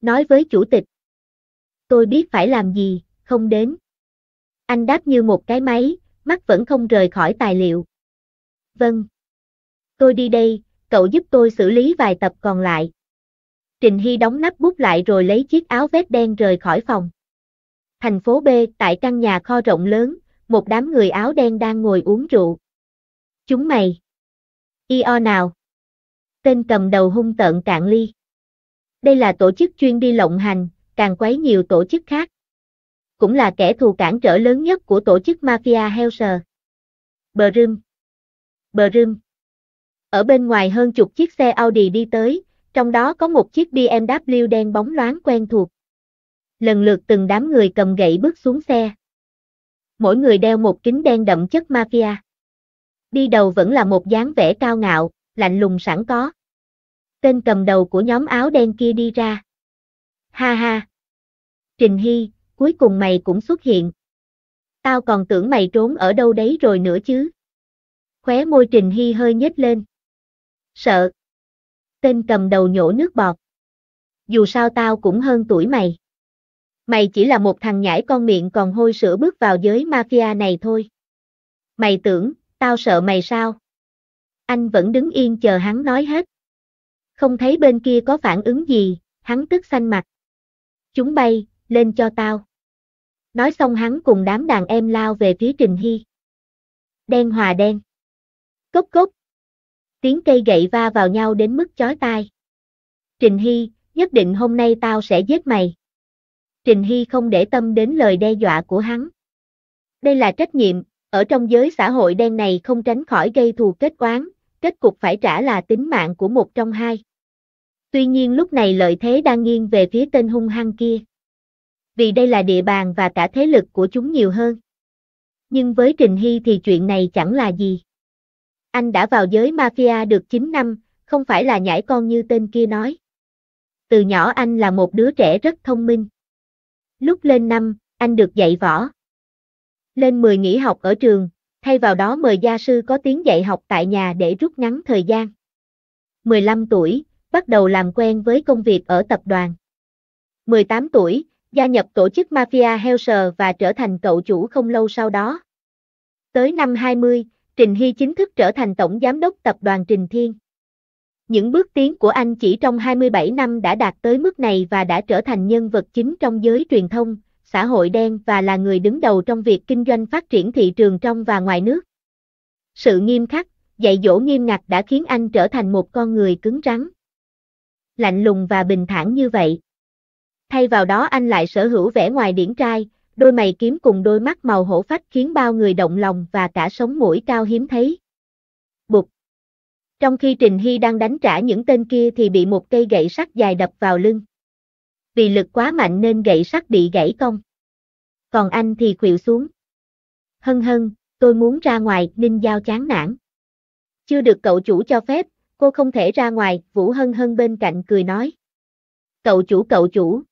Nói với chủ tịch. Tôi biết phải làm gì, không đến. Anh đáp như một cái máy, mắt vẫn không rời khỏi tài liệu. Vâng. Tôi đi đây, cậu giúp tôi xử lý vài tập còn lại. Trình Hy đóng nắp bút lại rồi lấy chiếc áo vest đen rời khỏi phòng. Thành phố B, tại căn nhà kho rộng lớn, một đám người áo đen đang ngồi uống rượu. Chúng mày. IO nào? Tên cầm đầu hung tợn cạn ly. Đây là tổ chức chuyên đi lộng hành, càng quấy nhiều tổ chức khác. Cũng là kẻ thù cản trở lớn nhất của tổ chức Mafia Hellser. Bờ rưng. Bờ rưng. Ở bên ngoài hơn chục chiếc xe Audi đi tới, trong đó có một chiếc BMW đen bóng loáng quen thuộc. Lần lượt từng đám người cầm gậy bước xuống xe. Mỗi người đeo một kính đen đậm chất mafia. Đi đầu vẫn là một dáng vẻ cao ngạo, lạnh lùng sẵn có. Tên cầm đầu của nhóm áo đen kia đi ra. Ha ha! Trình Hy, cuối cùng mày cũng xuất hiện. Tao còn tưởng mày trốn ở đâu đấy rồi nữa chứ. Khóe môi Trình Hy hơi nhếch lên. Sợ. Tên cầm đầu nhổ nước bọt. Dù sao tao cũng hơn tuổi mày. Mày chỉ là một thằng nhãi con miệng còn hôi sữa bước vào giới mafia này thôi. Mày tưởng, Tao sợ mày sao? Anh vẫn đứng yên chờ hắn nói hết. Không thấy bên kia có phản ứng gì, hắn tức xanh mặt. Chúng bay, lên cho tao. Nói xong hắn cùng đám đàn em lao về phía Trình Hy. Đen hòa đen. Cốc cốc. Tiếng cây gậy va vào nhau đến mức chói tai. Trình Hy, nhất định hôm nay tao sẽ giết mày. Trình Hy không để tâm đến lời đe dọa của hắn. Đây là trách nhiệm, ở trong giới xã hội đen này không tránh khỏi gây thù kết oán, kết cục phải trả là tính mạng của một trong hai. Tuy nhiên lúc này lợi thế đang nghiêng về phía tên hung hăng kia. Vì đây là địa bàn và cả thế lực của chúng nhiều hơn. Nhưng với Trình Hy thì chuyện này chẳng là gì. Anh đã vào giới mafia được 9 năm, không phải là nhãi con như tên kia nói. Từ nhỏ anh là một đứa trẻ rất thông minh. Lúc lên năm, anh được dạy võ lên 10 nghỉ học ở trường, thay vào đó mời gia sư có tiếng dạy học tại nhà để rút ngắn thời gian. 15 tuổi, bắt đầu làm quen với công việc ở tập đoàn. 18 tuổi, gia nhập tổ chức Mafia Helser và trở thành cậu chủ không lâu sau đó. Tới năm 20, Trình Hy chính thức trở thành tổng giám đốc tập đoàn Trình Thiên. Những bước tiến của anh chỉ trong 27 năm đã đạt tới mức này và đã trở thành nhân vật chính trong giới truyền thông, xã hội đen và là người đứng đầu trong việc kinh doanh phát triển thị trường trong và ngoài nước. Sự nghiêm khắc, dạy dỗ nghiêm ngặt đã khiến anh trở thành một con người cứng rắn. Lạnh lùng và bình thản như vậy. Thay vào đó anh lại sở hữu vẻ ngoài điển trai, đôi mày kiếm cùng đôi mắt màu hổ phách khiến bao người động lòng và cả sống mũi cao hiếm thấy. Bụt. Trong khi Trình Hy đang đánh trả những tên kia thì bị một cây gậy sắt dài đập vào lưng vì lực quá mạnh nên gậy sắt bị gãy cong. Còn anh thì khuỵu xuống. Hân hân, tôi muốn ra ngoài, Ninh Giao chán nản. Chưa được cậu chủ cho phép, cô không thể ra ngoài, Vũ Hân Hân bên cạnh cười nói. Cậu chủ cậu chủ.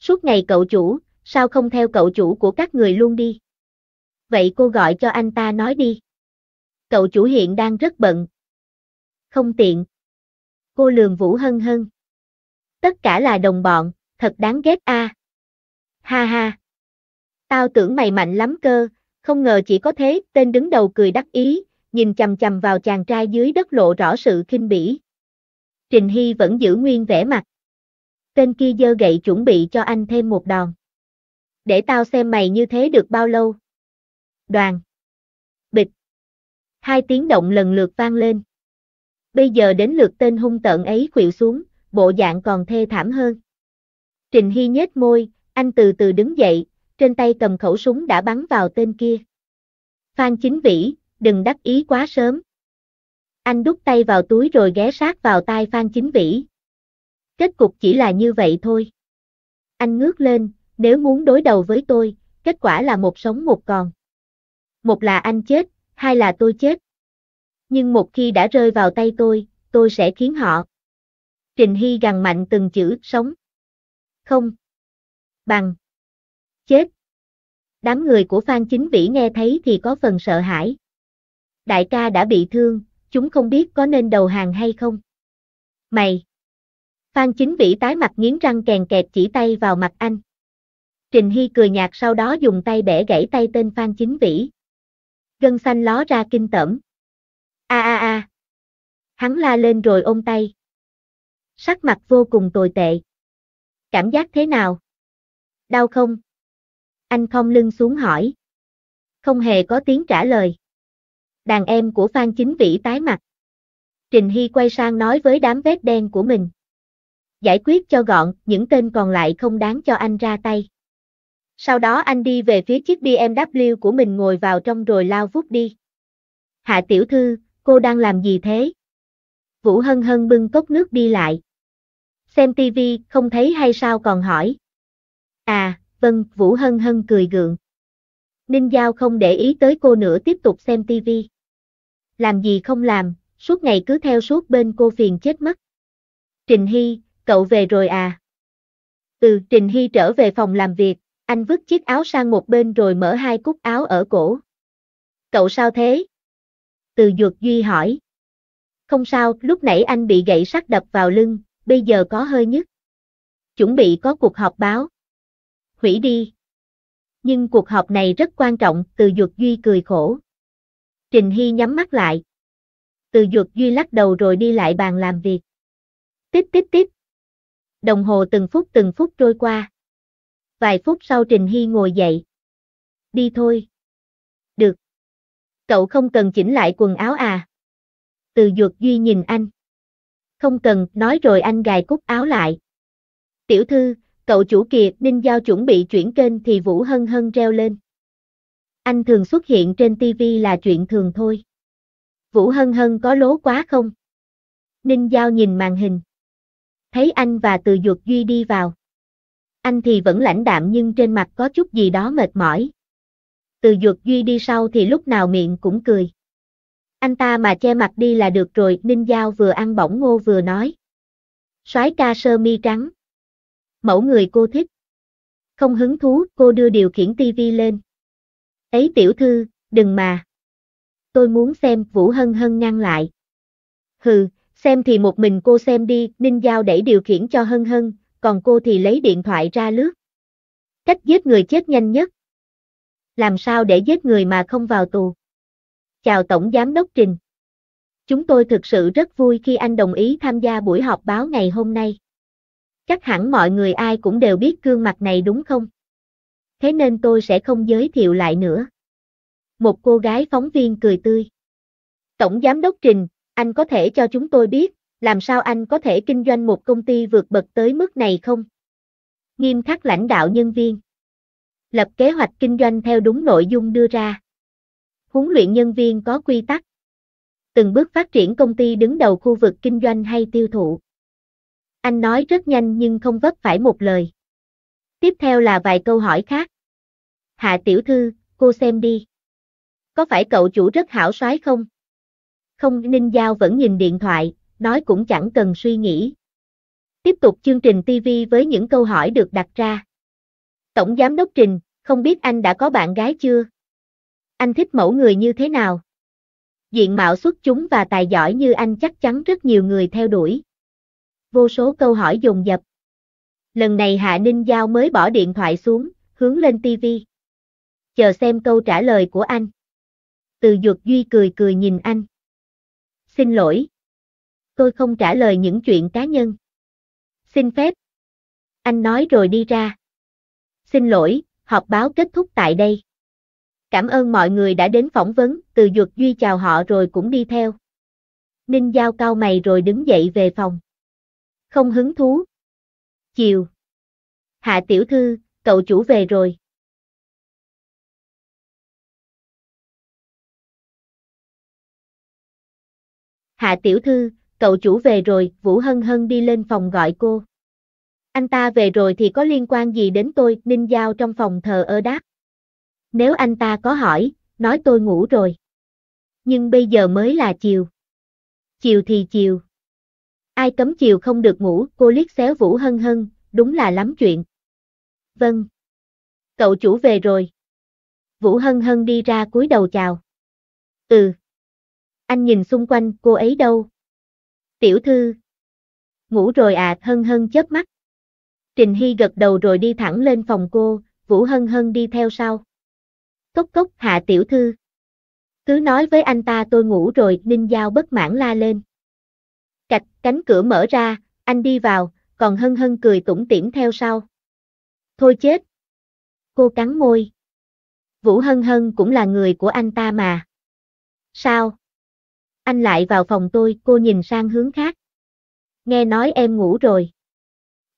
Suốt ngày cậu chủ, sao không theo cậu chủ của các người luôn đi? Vậy cô gọi cho anh ta nói đi. Cậu chủ hiện đang rất bận. Không tiện. Cô lường Vũ Hân Hân tất cả là đồng bọn, thật đáng ghét a. À. Ha ha. Tao tưởng mày mạnh lắm cơ, không ngờ chỉ có thế, tên đứng đầu cười đắc ý, nhìn chằm chằm vào chàng trai dưới đất lộ rõ sự khinh bỉ. Trình Hy vẫn giữ nguyên vẻ mặt. Tên kia dơ gậy chuẩn bị cho anh thêm một đòn. Để tao xem mày như thế được bao lâu. Đoàn. Bịch. Hai tiếng động lần lượt vang lên. Bây giờ đến lượt tên hung tợn ấy khuỵu xuống bộ dạng còn thê thảm hơn. Trình Hy nhếch môi, anh từ từ đứng dậy, trên tay cầm khẩu súng đã bắn vào tên kia. Phan Chính Vĩ, đừng đắc ý quá sớm. Anh đút tay vào túi rồi ghé sát vào tai Phan Chính Vĩ. Kết cục chỉ là như vậy thôi. Anh ngước lên, nếu muốn đối đầu với tôi, kết quả là một sống một còn. Một là anh chết, hai là tôi chết. Nhưng một khi đã rơi vào tay tôi, tôi sẽ khiến họ Trình Hy gằn mạnh từng chữ sống. Không. Bằng. Chết. Đám người của Phan Chính Vĩ nghe thấy thì có phần sợ hãi. Đại ca đã bị thương, chúng không biết có nên đầu hàng hay không. Mày. Phan Chính Vĩ tái mặt nghiến răng kèn kẹt chỉ tay vào mặt anh. Trình Hy cười nhạt sau đó dùng tay bẻ gãy tay tên Phan Chính Vĩ. Gân xanh ló ra kinh tởm. A a a. Hắn la lên rồi ôm tay sắc mặt vô cùng tồi tệ. Cảm giác thế nào? Đau không? Anh không lưng xuống hỏi. Không hề có tiếng trả lời. Đàn em của Phan Chính Vĩ tái mặt. Trình Hy quay sang nói với đám vết đen của mình. Giải quyết cho gọn, những tên còn lại không đáng cho anh ra tay. Sau đó anh đi về phía chiếc BMW của mình ngồi vào trong rồi lao vút đi. Hạ tiểu thư, cô đang làm gì thế? Vũ Hân Hân bưng cốc nước đi lại xem tivi không thấy hay sao còn hỏi. À, vâng, Vũ Hân Hân cười gượng. Ninh Giao không để ý tới cô nữa tiếp tục xem tivi. Làm gì không làm, suốt ngày cứ theo suốt bên cô phiền chết mất. Trình Hy, cậu về rồi à? Ừ, Trình Hy trở về phòng làm việc, anh vứt chiếc áo sang một bên rồi mở hai cúc áo ở cổ. Cậu sao thế? Từ Duật Duy hỏi. Không sao, lúc nãy anh bị gãy sắt đập vào lưng, bây giờ có hơi nhất. Chuẩn bị có cuộc họp báo. Hủy đi. Nhưng cuộc họp này rất quan trọng, từ Duật Duy cười khổ. Trình Hy nhắm mắt lại. Từ Duật Duy lắc đầu rồi đi lại bàn làm việc. Tích tích tích. Đồng hồ từng phút từng phút trôi qua. Vài phút sau Trình Hy ngồi dậy. Đi thôi. Được. Cậu không cần chỉnh lại quần áo à? Từ Duật Duy nhìn anh. Không cần, nói rồi anh gài cúc áo lại. Tiểu thư, cậu chủ kia, Ninh Giao chuẩn bị chuyển kênh thì Vũ Hân Hân reo lên. Anh thường xuất hiện trên TV là chuyện thường thôi. Vũ Hân Hân có lố quá không? Ninh Giao nhìn màn hình. Thấy anh và Từ Duật Duy đi vào. Anh thì vẫn lãnh đạm nhưng trên mặt có chút gì đó mệt mỏi. Từ Duật Duy đi sau thì lúc nào miệng cũng cười. Anh ta mà che mặt đi là được rồi, Ninh Giao vừa ăn bỏng ngô vừa nói. soái ca sơ mi trắng. Mẫu người cô thích. Không hứng thú, cô đưa điều khiển tivi lên. Ấy tiểu thư, đừng mà. Tôi muốn xem, Vũ Hân Hân ngăn lại. Hừ, xem thì một mình cô xem đi, Ninh Giao đẩy điều khiển cho Hân Hân, còn cô thì lấy điện thoại ra lướt. Cách giết người chết nhanh nhất. Làm sao để giết người mà không vào tù? Chào Tổng Giám đốc Trình. Chúng tôi thực sự rất vui khi anh đồng ý tham gia buổi họp báo ngày hôm nay. Chắc hẳn mọi người ai cũng đều biết gương mặt này đúng không? Thế nên tôi sẽ không giới thiệu lại nữa. Một cô gái phóng viên cười tươi. Tổng Giám đốc Trình, anh có thể cho chúng tôi biết, làm sao anh có thể kinh doanh một công ty vượt bậc tới mức này không? Nghiêm khắc lãnh đạo nhân viên. Lập kế hoạch kinh doanh theo đúng nội dung đưa ra huấn luyện nhân viên có quy tắc. Từng bước phát triển công ty đứng đầu khu vực kinh doanh hay tiêu thụ. Anh nói rất nhanh nhưng không vấp phải một lời. Tiếp theo là vài câu hỏi khác. Hạ tiểu thư, cô xem đi. Có phải cậu chủ rất hảo soái không? Không Ninh Giao vẫn nhìn điện thoại, nói cũng chẳng cần suy nghĩ. Tiếp tục chương trình TV với những câu hỏi được đặt ra. Tổng giám đốc Trình, không biết anh đã có bạn gái chưa? Anh thích mẫu người như thế nào? Diện mạo xuất chúng và tài giỏi như anh chắc chắn rất nhiều người theo đuổi. Vô số câu hỏi dồn dập. Lần này Hạ Ninh Giao mới bỏ điện thoại xuống, hướng lên TV. Chờ xem câu trả lời của anh. Từ Dược Duy cười cười nhìn anh. Xin lỗi. Tôi không trả lời những chuyện cá nhân. Xin phép. Anh nói rồi đi ra. Xin lỗi, họp báo kết thúc tại đây. Cảm ơn mọi người đã đến phỏng vấn, từ Duật Duy chào họ rồi cũng đi theo. Ninh Giao cao mày rồi đứng dậy về phòng. Không hứng thú. Chiều. Hạ tiểu thư, cậu chủ về rồi. Hạ tiểu thư, cậu chủ về rồi, Vũ Hân Hân đi lên phòng gọi cô. Anh ta về rồi thì có liên quan gì đến tôi, Ninh Giao trong phòng thờ ơ đáp nếu anh ta có hỏi, nói tôi ngủ rồi. Nhưng bây giờ mới là chiều. Chiều thì chiều. Ai cấm chiều không được ngủ, cô liếc xéo Vũ Hân Hân, đúng là lắm chuyện. Vâng. Cậu chủ về rồi. Vũ Hân Hân đi ra cúi đầu chào. Ừ. Anh nhìn xung quanh, cô ấy đâu? Tiểu thư. Ngủ rồi à, Hân Hân chớp mắt. Trình Hy gật đầu rồi đi thẳng lên phòng cô, Vũ Hân Hân đi theo sau cốc cốc hạ tiểu thư. Cứ nói với anh ta tôi ngủ rồi, ninh giao bất mãn la lên. Cạch, cánh cửa mở ra, anh đi vào, còn hân hân cười tủm tỉm theo sau. Thôi chết. Cô cắn môi. Vũ hân hân cũng là người của anh ta mà. Sao? Anh lại vào phòng tôi, cô nhìn sang hướng khác. Nghe nói em ngủ rồi.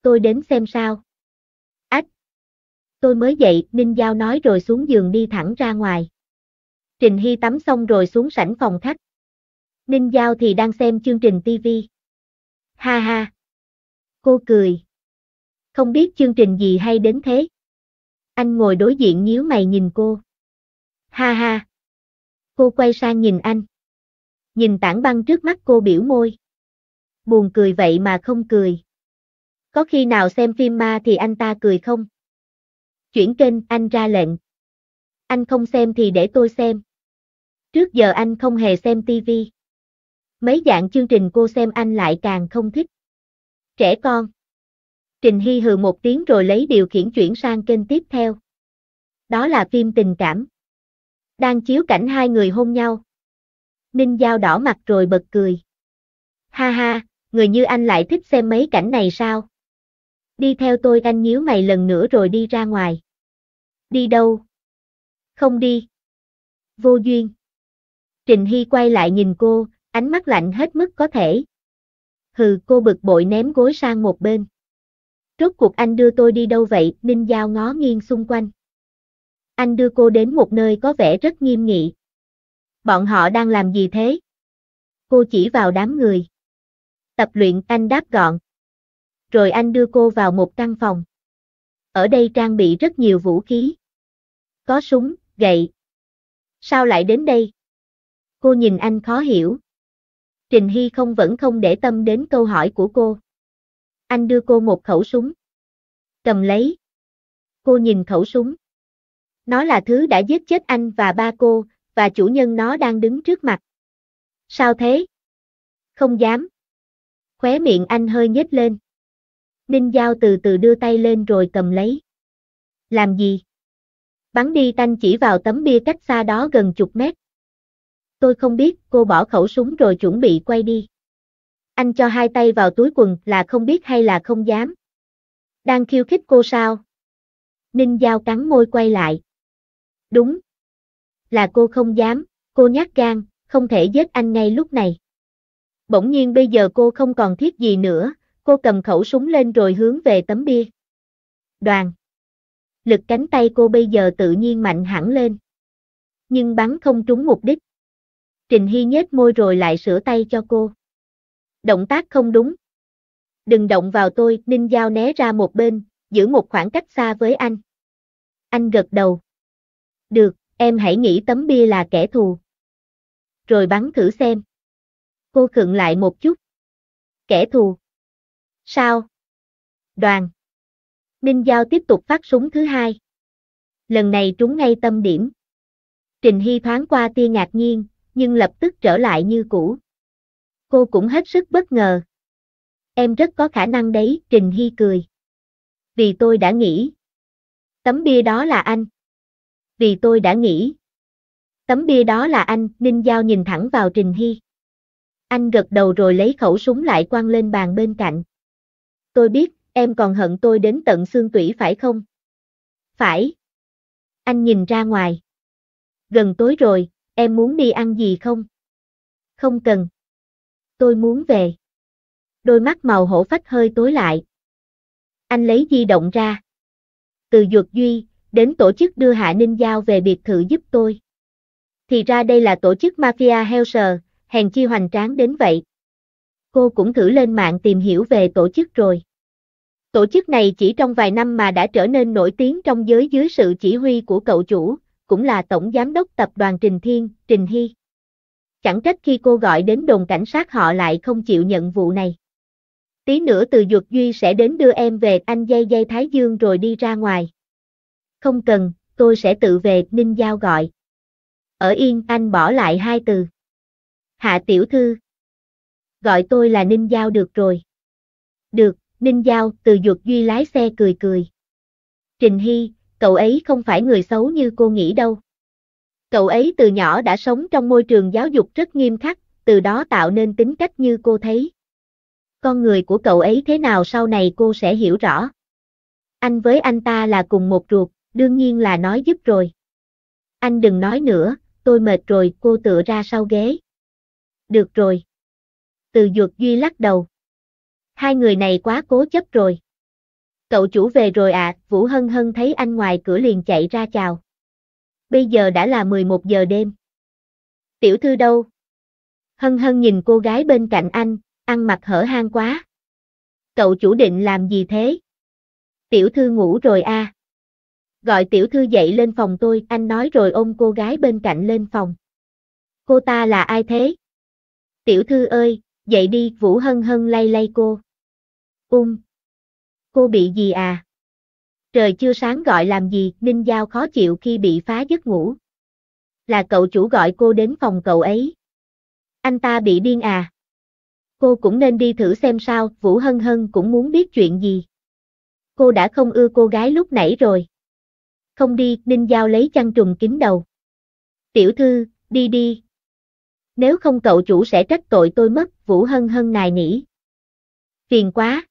Tôi đến xem sao tôi mới dậy, Ninh Giao nói rồi xuống giường đi thẳng ra ngoài. Trình Hy tắm xong rồi xuống sảnh phòng khách. Ninh Giao thì đang xem chương trình TV. Ha ha. Cô cười. Không biết chương trình gì hay đến thế. Anh ngồi đối diện nhíu mày nhìn cô. Ha ha. Cô quay sang nhìn anh. Nhìn tảng băng trước mắt cô biểu môi. Buồn cười vậy mà không cười. Có khi nào xem phim ma thì anh ta cười không? Chuyển kênh anh ra lệnh. Anh không xem thì để tôi xem. Trước giờ anh không hề xem TV. Mấy dạng chương trình cô xem anh lại càng không thích. Trẻ con. Trình Hy hừ một tiếng rồi lấy điều khiển chuyển sang kênh tiếp theo. Đó là phim tình cảm. Đang chiếu cảnh hai người hôn nhau. Ninh Giao đỏ mặt rồi bật cười. Ha ha, người như anh lại thích xem mấy cảnh này sao? Đi theo tôi anh nhíu mày lần nữa rồi đi ra ngoài. Đi đâu? Không đi. Vô duyên. Trình Hy quay lại nhìn cô, ánh mắt lạnh hết mức có thể. Hừ cô bực bội ném gối sang một bên. Rốt cuộc anh đưa tôi đi đâu vậy? Ninh Giao ngó nghiêng xung quanh. Anh đưa cô đến một nơi có vẻ rất nghiêm nghị. Bọn họ đang làm gì thế? Cô chỉ vào đám người. Tập luyện anh đáp gọn rồi anh đưa cô vào một căn phòng. Ở đây trang bị rất nhiều vũ khí. Có súng, gậy. Sao lại đến đây? Cô nhìn anh khó hiểu. Trình Hy không vẫn không để tâm đến câu hỏi của cô. Anh đưa cô một khẩu súng. Cầm lấy. Cô nhìn khẩu súng. Nó là thứ đã giết chết anh và ba cô, và chủ nhân nó đang đứng trước mặt. Sao thế? Không dám. Khóe miệng anh hơi nhếch lên. Ninh Giao từ từ đưa tay lên rồi cầm lấy. Làm gì? Bắn đi tanh chỉ vào tấm bia cách xa đó gần chục mét. Tôi không biết, cô bỏ khẩu súng rồi chuẩn bị quay đi. Anh cho hai tay vào túi quần là không biết hay là không dám. Đang khiêu khích cô sao? Ninh Giao cắn môi quay lại. Đúng. Là cô không dám, cô nhát gan, không thể giết anh ngay lúc này. Bỗng nhiên bây giờ cô không còn thiết gì nữa, cô cầm khẩu súng lên rồi hướng về tấm bia. Đoàn. Lực cánh tay cô bây giờ tự nhiên mạnh hẳn lên. Nhưng bắn không trúng mục đích. Trình Hy nhếch môi rồi lại sửa tay cho cô. Động tác không đúng. Đừng động vào tôi, Ninh Giao né ra một bên, giữ một khoảng cách xa với anh. Anh gật đầu. Được, em hãy nghĩ tấm bia là kẻ thù. Rồi bắn thử xem. Cô khựng lại một chút. Kẻ thù. Sao? Đoàn. Ninh Giao tiếp tục phát súng thứ hai. Lần này trúng ngay tâm điểm. Trình Hy thoáng qua tia ngạc nhiên, nhưng lập tức trở lại như cũ. Cô cũng hết sức bất ngờ. Em rất có khả năng đấy, Trình Hy cười. Vì tôi đã nghĩ. Tấm bia đó là anh. Vì tôi đã nghĩ. Tấm bia đó là anh, Ninh Giao nhìn thẳng vào Trình Hy. Anh gật đầu rồi lấy khẩu súng lại quăng lên bàn bên cạnh. Tôi biết, em còn hận tôi đến tận xương tủy phải không? Phải. Anh nhìn ra ngoài. Gần tối rồi, em muốn đi ăn gì không? Không cần. Tôi muốn về. Đôi mắt màu hổ phách hơi tối lại. Anh lấy di động ra. Từ Duật Duy, đến tổ chức đưa Hạ Ninh Giao về biệt thự giúp tôi. Thì ra đây là tổ chức Mafia Helser, hèn chi hoành tráng đến vậy cô cũng thử lên mạng tìm hiểu về tổ chức rồi. Tổ chức này chỉ trong vài năm mà đã trở nên nổi tiếng trong giới dưới sự chỉ huy của cậu chủ, cũng là tổng giám đốc tập đoàn Trình Thiên, Trình Hy. Chẳng trách khi cô gọi đến đồn cảnh sát họ lại không chịu nhận vụ này. Tí nữa từ Duật Duy sẽ đến đưa em về anh dây dây Thái Dương rồi đi ra ngoài. Không cần, tôi sẽ tự về, Ninh Giao gọi. Ở yên anh bỏ lại hai từ. Hạ tiểu thư, gọi tôi là Ninh Giao được rồi. Được, Ninh Giao, từ Duật Duy lái xe cười cười. Trình Hy, cậu ấy không phải người xấu như cô nghĩ đâu. Cậu ấy từ nhỏ đã sống trong môi trường giáo dục rất nghiêm khắc, từ đó tạo nên tính cách như cô thấy. Con người của cậu ấy thế nào sau này cô sẽ hiểu rõ. Anh với anh ta là cùng một ruột, đương nhiên là nói giúp rồi. Anh đừng nói nữa, tôi mệt rồi, cô tựa ra sau ghế. Được rồi từ duật duy lắc đầu. Hai người này quá cố chấp rồi. Cậu chủ về rồi ạ, à, Vũ Hân Hân thấy anh ngoài cửa liền chạy ra chào. Bây giờ đã là 11 giờ đêm. Tiểu thư đâu? Hân Hân nhìn cô gái bên cạnh anh, ăn mặc hở hang quá. Cậu chủ định làm gì thế? Tiểu thư ngủ rồi a. À. Gọi tiểu thư dậy lên phòng tôi, anh nói rồi ôm cô gái bên cạnh lên phòng. Cô ta là ai thế? Tiểu thư ơi, dậy đi Vũ Hân Hân lay lay cô. Ung. Cô bị gì à? Trời chưa sáng gọi làm gì, Ninh Giao khó chịu khi bị phá giấc ngủ. Là cậu chủ gọi cô đến phòng cậu ấy. Anh ta bị điên à? Cô cũng nên đi thử xem sao, Vũ Hân Hân cũng muốn biết chuyện gì. Cô đã không ưa cô gái lúc nãy rồi. Không đi, Ninh Giao lấy chăn trùng kín đầu. Tiểu thư, đi đi, nếu không cậu chủ sẽ trách tội tôi mất, Vũ Hân Hân nài nỉ. Phiền quá.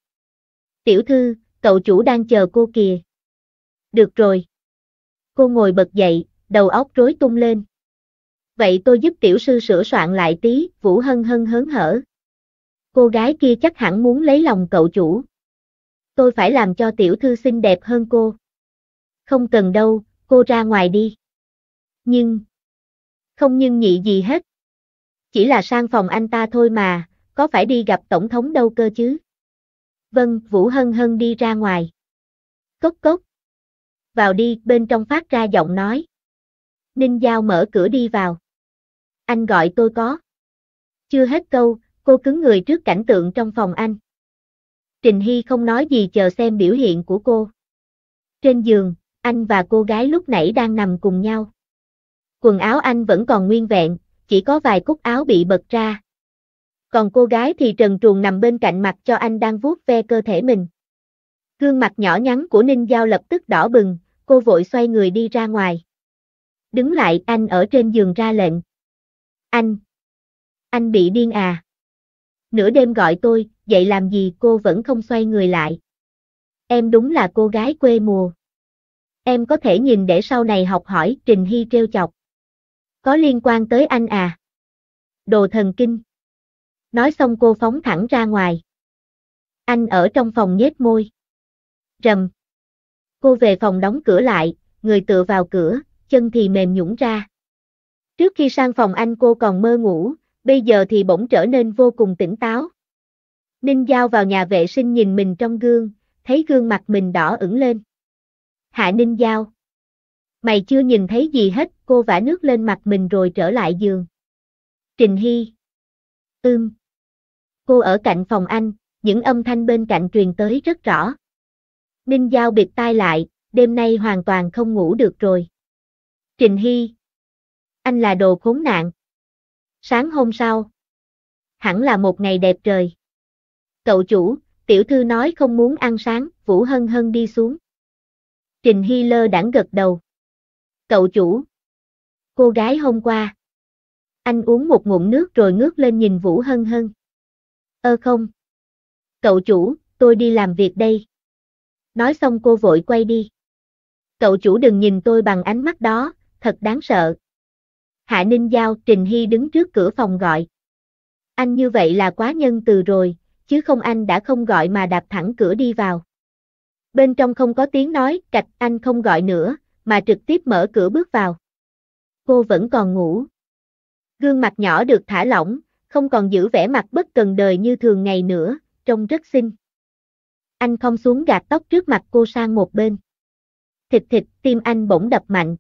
Tiểu thư, cậu chủ đang chờ cô kìa. Được rồi. Cô ngồi bật dậy, đầu óc rối tung lên. Vậy tôi giúp tiểu sư sửa soạn lại tí, Vũ Hân Hân hớn hở. Cô gái kia chắc hẳn muốn lấy lòng cậu chủ. Tôi phải làm cho tiểu thư xinh đẹp hơn cô. Không cần đâu, cô ra ngoài đi. Nhưng... Không nhưng nhị gì hết, chỉ là sang phòng anh ta thôi mà, có phải đi gặp tổng thống đâu cơ chứ? Vâng, Vũ Hân Hân đi ra ngoài. Cốc cốc. Vào đi, bên trong phát ra giọng nói. Ninh Giao mở cửa đi vào. Anh gọi tôi có. Chưa hết câu, cô cứng người trước cảnh tượng trong phòng anh. Trình Hy không nói gì chờ xem biểu hiện của cô. Trên giường, anh và cô gái lúc nãy đang nằm cùng nhau. Quần áo anh vẫn còn nguyên vẹn, chỉ có vài cúc áo bị bật ra. Còn cô gái thì trần truồng nằm bên cạnh mặt cho anh đang vuốt ve cơ thể mình. Gương mặt nhỏ nhắn của Ninh Giao lập tức đỏ bừng, cô vội xoay người đi ra ngoài. Đứng lại anh ở trên giường ra lệnh. Anh! Anh bị điên à! Nửa đêm gọi tôi, vậy làm gì cô vẫn không xoay người lại. Em đúng là cô gái quê mùa. Em có thể nhìn để sau này học hỏi Trình Hy treo chọc. Có liên quan tới anh à? Đồ thần kinh. Nói xong cô phóng thẳng ra ngoài. Anh ở trong phòng nhếch môi. Rầm. Cô về phòng đóng cửa lại, người tựa vào cửa, chân thì mềm nhũng ra. Trước khi sang phòng anh cô còn mơ ngủ, bây giờ thì bỗng trở nên vô cùng tỉnh táo. Ninh Giao vào nhà vệ sinh nhìn mình trong gương, thấy gương mặt mình đỏ ửng lên. Hạ Ninh Giao Mày chưa nhìn thấy gì hết, cô vả nước lên mặt mình rồi trở lại giường. Trình Hy. Ưm. Cô ở cạnh phòng anh, những âm thanh bên cạnh truyền tới rất rõ. Ninh Giao bịt tai lại, đêm nay hoàn toàn không ngủ được rồi. Trình Hy. Anh là đồ khốn nạn. Sáng hôm sau. Hẳn là một ngày đẹp trời. Cậu chủ, tiểu thư nói không muốn ăn sáng, Vũ Hân Hân đi xuống. Trình Hy lơ đãng gật đầu. Cậu chủ. Cô gái hôm qua. Anh uống một ngụm nước rồi ngước lên nhìn Vũ Hân Hân. Ơ không. Cậu chủ, tôi đi làm việc đây. Nói xong cô vội quay đi. Cậu chủ đừng nhìn tôi bằng ánh mắt đó, thật đáng sợ. Hạ Ninh Giao, Trình Hy đứng trước cửa phòng gọi. Anh như vậy là quá nhân từ rồi, chứ không anh đã không gọi mà đạp thẳng cửa đi vào. Bên trong không có tiếng nói, cạch anh không gọi nữa, mà trực tiếp mở cửa bước vào. Cô vẫn còn ngủ. Gương mặt nhỏ được thả lỏng, không còn giữ vẻ mặt bất cần đời như thường ngày nữa, trông rất xinh. Anh không xuống gạt tóc trước mặt cô sang một bên. Thịt thịt, tim anh bỗng đập mạnh.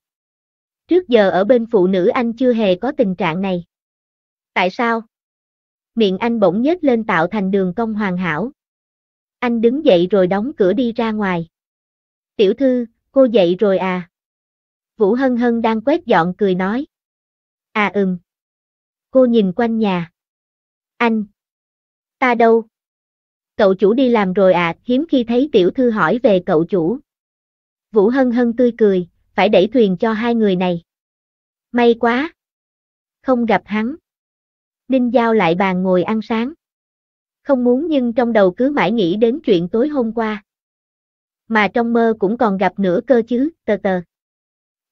Trước giờ ở bên phụ nữ anh chưa hề có tình trạng này. Tại sao? Miệng anh bỗng nhếch lên tạo thành đường cong hoàn hảo. Anh đứng dậy rồi đóng cửa đi ra ngoài. Tiểu thư, cô dậy rồi à? Vũ Hân Hân đang quét dọn cười nói. À ừm. Cô nhìn quanh nhà. Anh. Ta đâu? Cậu chủ đi làm rồi à, hiếm khi thấy tiểu thư hỏi về cậu chủ. Vũ Hân Hân tươi cười, phải đẩy thuyền cho hai người này. May quá. Không gặp hắn. Ninh Giao lại bàn ngồi ăn sáng. Không muốn nhưng trong đầu cứ mãi nghĩ đến chuyện tối hôm qua. Mà trong mơ cũng còn gặp nữa cơ chứ, tờ tờ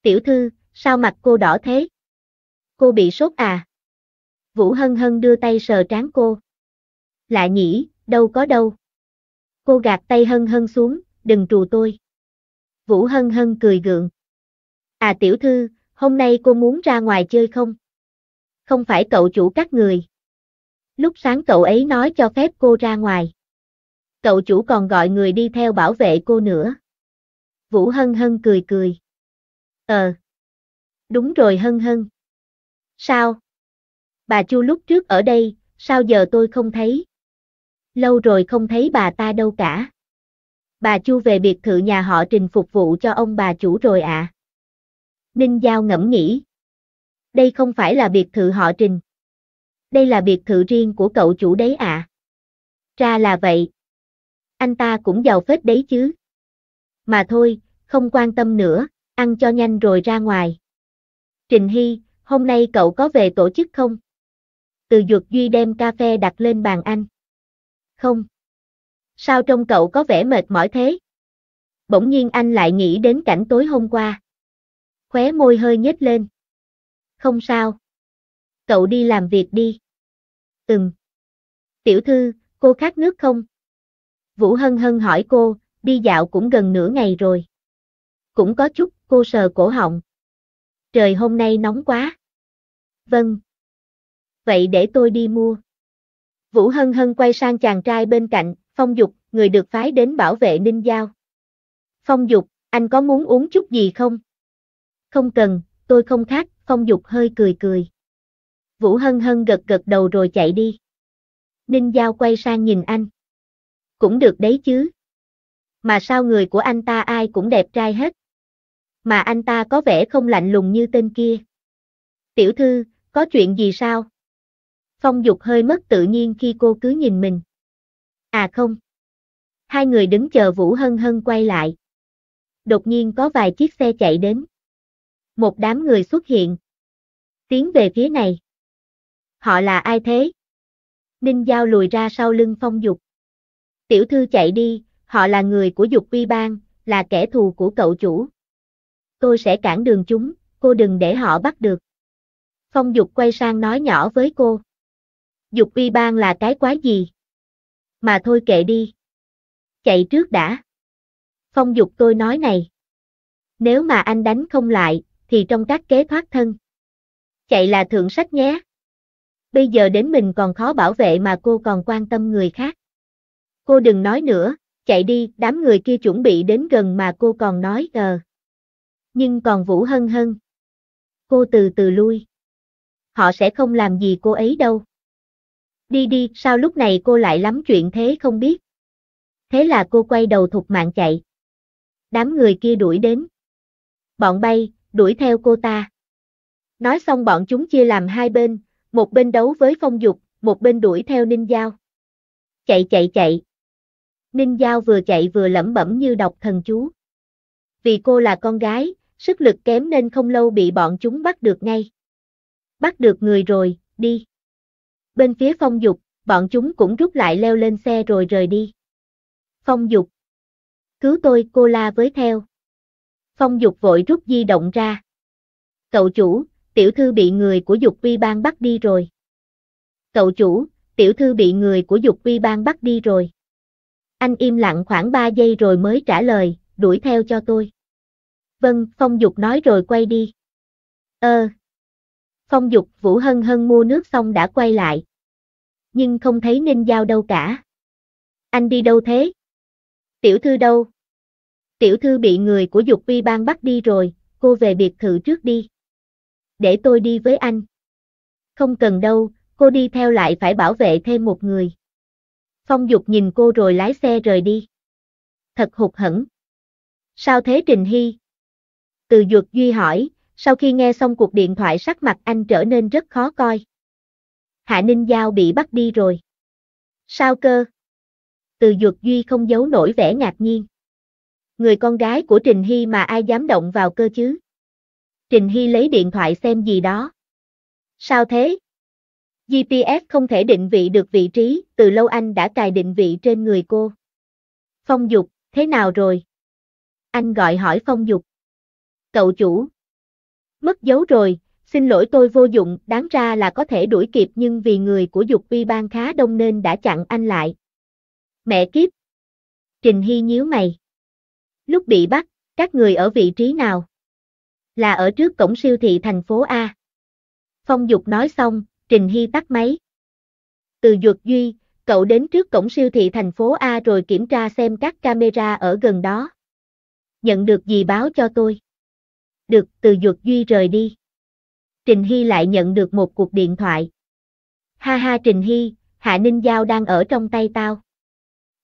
tiểu thư, sao mặt cô đỏ thế? Cô bị sốt à? Vũ hân hân đưa tay sờ trán cô. Lạ nhỉ, đâu có đâu. Cô gạt tay hân hân xuống, đừng trù tôi. Vũ hân hân cười gượng. À tiểu thư, hôm nay cô muốn ra ngoài chơi không? Không phải cậu chủ các người. Lúc sáng cậu ấy nói cho phép cô ra ngoài. Cậu chủ còn gọi người đi theo bảo vệ cô nữa. Vũ hân hân cười cười. Ờ. Đúng rồi hân hân. Sao? Bà Chu lúc trước ở đây, sao giờ tôi không thấy? Lâu rồi không thấy bà ta đâu cả. Bà Chu về biệt thự nhà họ trình phục vụ cho ông bà chủ rồi ạ. À. Ninh Giao ngẫm nghĩ. Đây không phải là biệt thự họ trình. Đây là biệt thự riêng của cậu chủ đấy ạ. À. Ra là vậy. Anh ta cũng giàu phết đấy chứ. Mà thôi, không quan tâm nữa, ăn cho nhanh rồi ra ngoài. Trình Hy, hôm nay cậu có về tổ chức không? Từ Dược Duy đem cà phê đặt lên bàn anh. Không. Sao trông cậu có vẻ mệt mỏi thế? Bỗng nhiên anh lại nghĩ đến cảnh tối hôm qua. Khóe môi hơi nhếch lên. Không sao. Cậu đi làm việc đi. Ừm. Tiểu thư, cô khát nước không? Vũ Hân Hân hỏi cô, đi dạo cũng gần nửa ngày rồi. Cũng có chút cô sờ cổ họng. Trời hôm nay nóng quá. Vâng. Vậy để tôi đi mua. Vũ Hân Hân quay sang chàng trai bên cạnh, Phong Dục, người được phái đến bảo vệ Ninh Giao. Phong Dục, anh có muốn uống chút gì không? Không cần, tôi không khát, Phong Dục hơi cười cười. Vũ Hân Hân gật gật đầu rồi chạy đi. Ninh Giao quay sang nhìn anh. Cũng được đấy chứ. Mà sao người của anh ta ai cũng đẹp trai hết mà anh ta có vẻ không lạnh lùng như tên kia. Tiểu thư, có chuyện gì sao? Phong Dục hơi mất tự nhiên khi cô cứ nhìn mình. À không. Hai người đứng chờ Vũ Hân Hân quay lại. Đột nhiên có vài chiếc xe chạy đến. Một đám người xuất hiện. Tiến về phía này. Họ là ai thế? Ninh Giao lùi ra sau lưng Phong Dục. Tiểu thư chạy đi, họ là người của Dục Vi Bang, là kẻ thù của cậu chủ tôi sẽ cản đường chúng, cô đừng để họ bắt được. Phong Dục quay sang nói nhỏ với cô. Dục uy ban là cái quái gì? Mà thôi kệ đi. Chạy trước đã. Phong Dục tôi nói này. Nếu mà anh đánh không lại, thì trong các kế thoát thân. Chạy là thượng sách nhé. Bây giờ đến mình còn khó bảo vệ mà cô còn quan tâm người khác. Cô đừng nói nữa, chạy đi, đám người kia chuẩn bị đến gần mà cô còn nói ờ nhưng còn Vũ Hân Hân. Cô từ từ lui. Họ sẽ không làm gì cô ấy đâu. Đi đi, sao lúc này cô lại lắm chuyện thế không biết. Thế là cô quay đầu thục mạng chạy. Đám người kia đuổi đến. Bọn bay, đuổi theo cô ta. Nói xong bọn chúng chia làm hai bên, một bên đấu với phong dục, một bên đuổi theo ninh giao. Chạy chạy chạy. Ninh Giao vừa chạy vừa lẩm bẩm như đọc thần chú. Vì cô là con gái, sức lực kém nên không lâu bị bọn chúng bắt được ngay. Bắt được người rồi, đi. Bên phía phong dục, bọn chúng cũng rút lại leo lên xe rồi rời đi. Phong dục. Cứu tôi cô la với theo. Phong dục vội rút di động ra. Cậu chủ, tiểu thư bị người của dục vi ban bắt đi rồi. Cậu chủ, tiểu thư bị người của dục vi ban bắt đi rồi. Anh im lặng khoảng 3 giây rồi mới trả lời, đuổi theo cho tôi. Vâng, Phong Dục nói rồi quay đi. Ơ. Ờ. Phong Dục, Vũ Hân Hân mua nước xong đã quay lại. Nhưng không thấy Ninh Giao đâu cả. Anh đi đâu thế? Tiểu thư đâu? Tiểu thư bị người của Dục Vi Bang bắt đi rồi, cô về biệt thự trước đi. Để tôi đi với anh. Không cần đâu, cô đi theo lại phải bảo vệ thêm một người. Phong Dục nhìn cô rồi lái xe rời đi. Thật hụt hẫng. Sao thế Trình Hy, từ Duật Duy hỏi, sau khi nghe xong cuộc điện thoại sắc mặt anh trở nên rất khó coi. Hạ Ninh Giao bị bắt đi rồi. Sao cơ? Từ Duật Duy không giấu nổi vẻ ngạc nhiên. Người con gái của Trình Hy mà ai dám động vào cơ chứ? Trình Hy lấy điện thoại xem gì đó. Sao thế? GPS không thể định vị được vị trí, từ lâu anh đã cài định vị trên người cô. Phong Dục, thế nào rồi? Anh gọi hỏi Phong Dục cậu chủ. Mất dấu rồi, xin lỗi tôi vô dụng, đáng ra là có thể đuổi kịp nhưng vì người của dục Vi ban khá đông nên đã chặn anh lại. Mẹ kiếp! Trình Hy nhíu mày. Lúc bị bắt, các người ở vị trí nào? Là ở trước cổng siêu thị thành phố A. Phong Dục nói xong, Trình Hy tắt máy. Từ Duật Duy, cậu đến trước cổng siêu thị thành phố A rồi kiểm tra xem các camera ở gần đó. Nhận được gì báo cho tôi. Được, từ dược Duy rời đi. Trình Hy lại nhận được một cuộc điện thoại. Ha ha Trình Hy, Hạ Ninh Giao đang ở trong tay tao.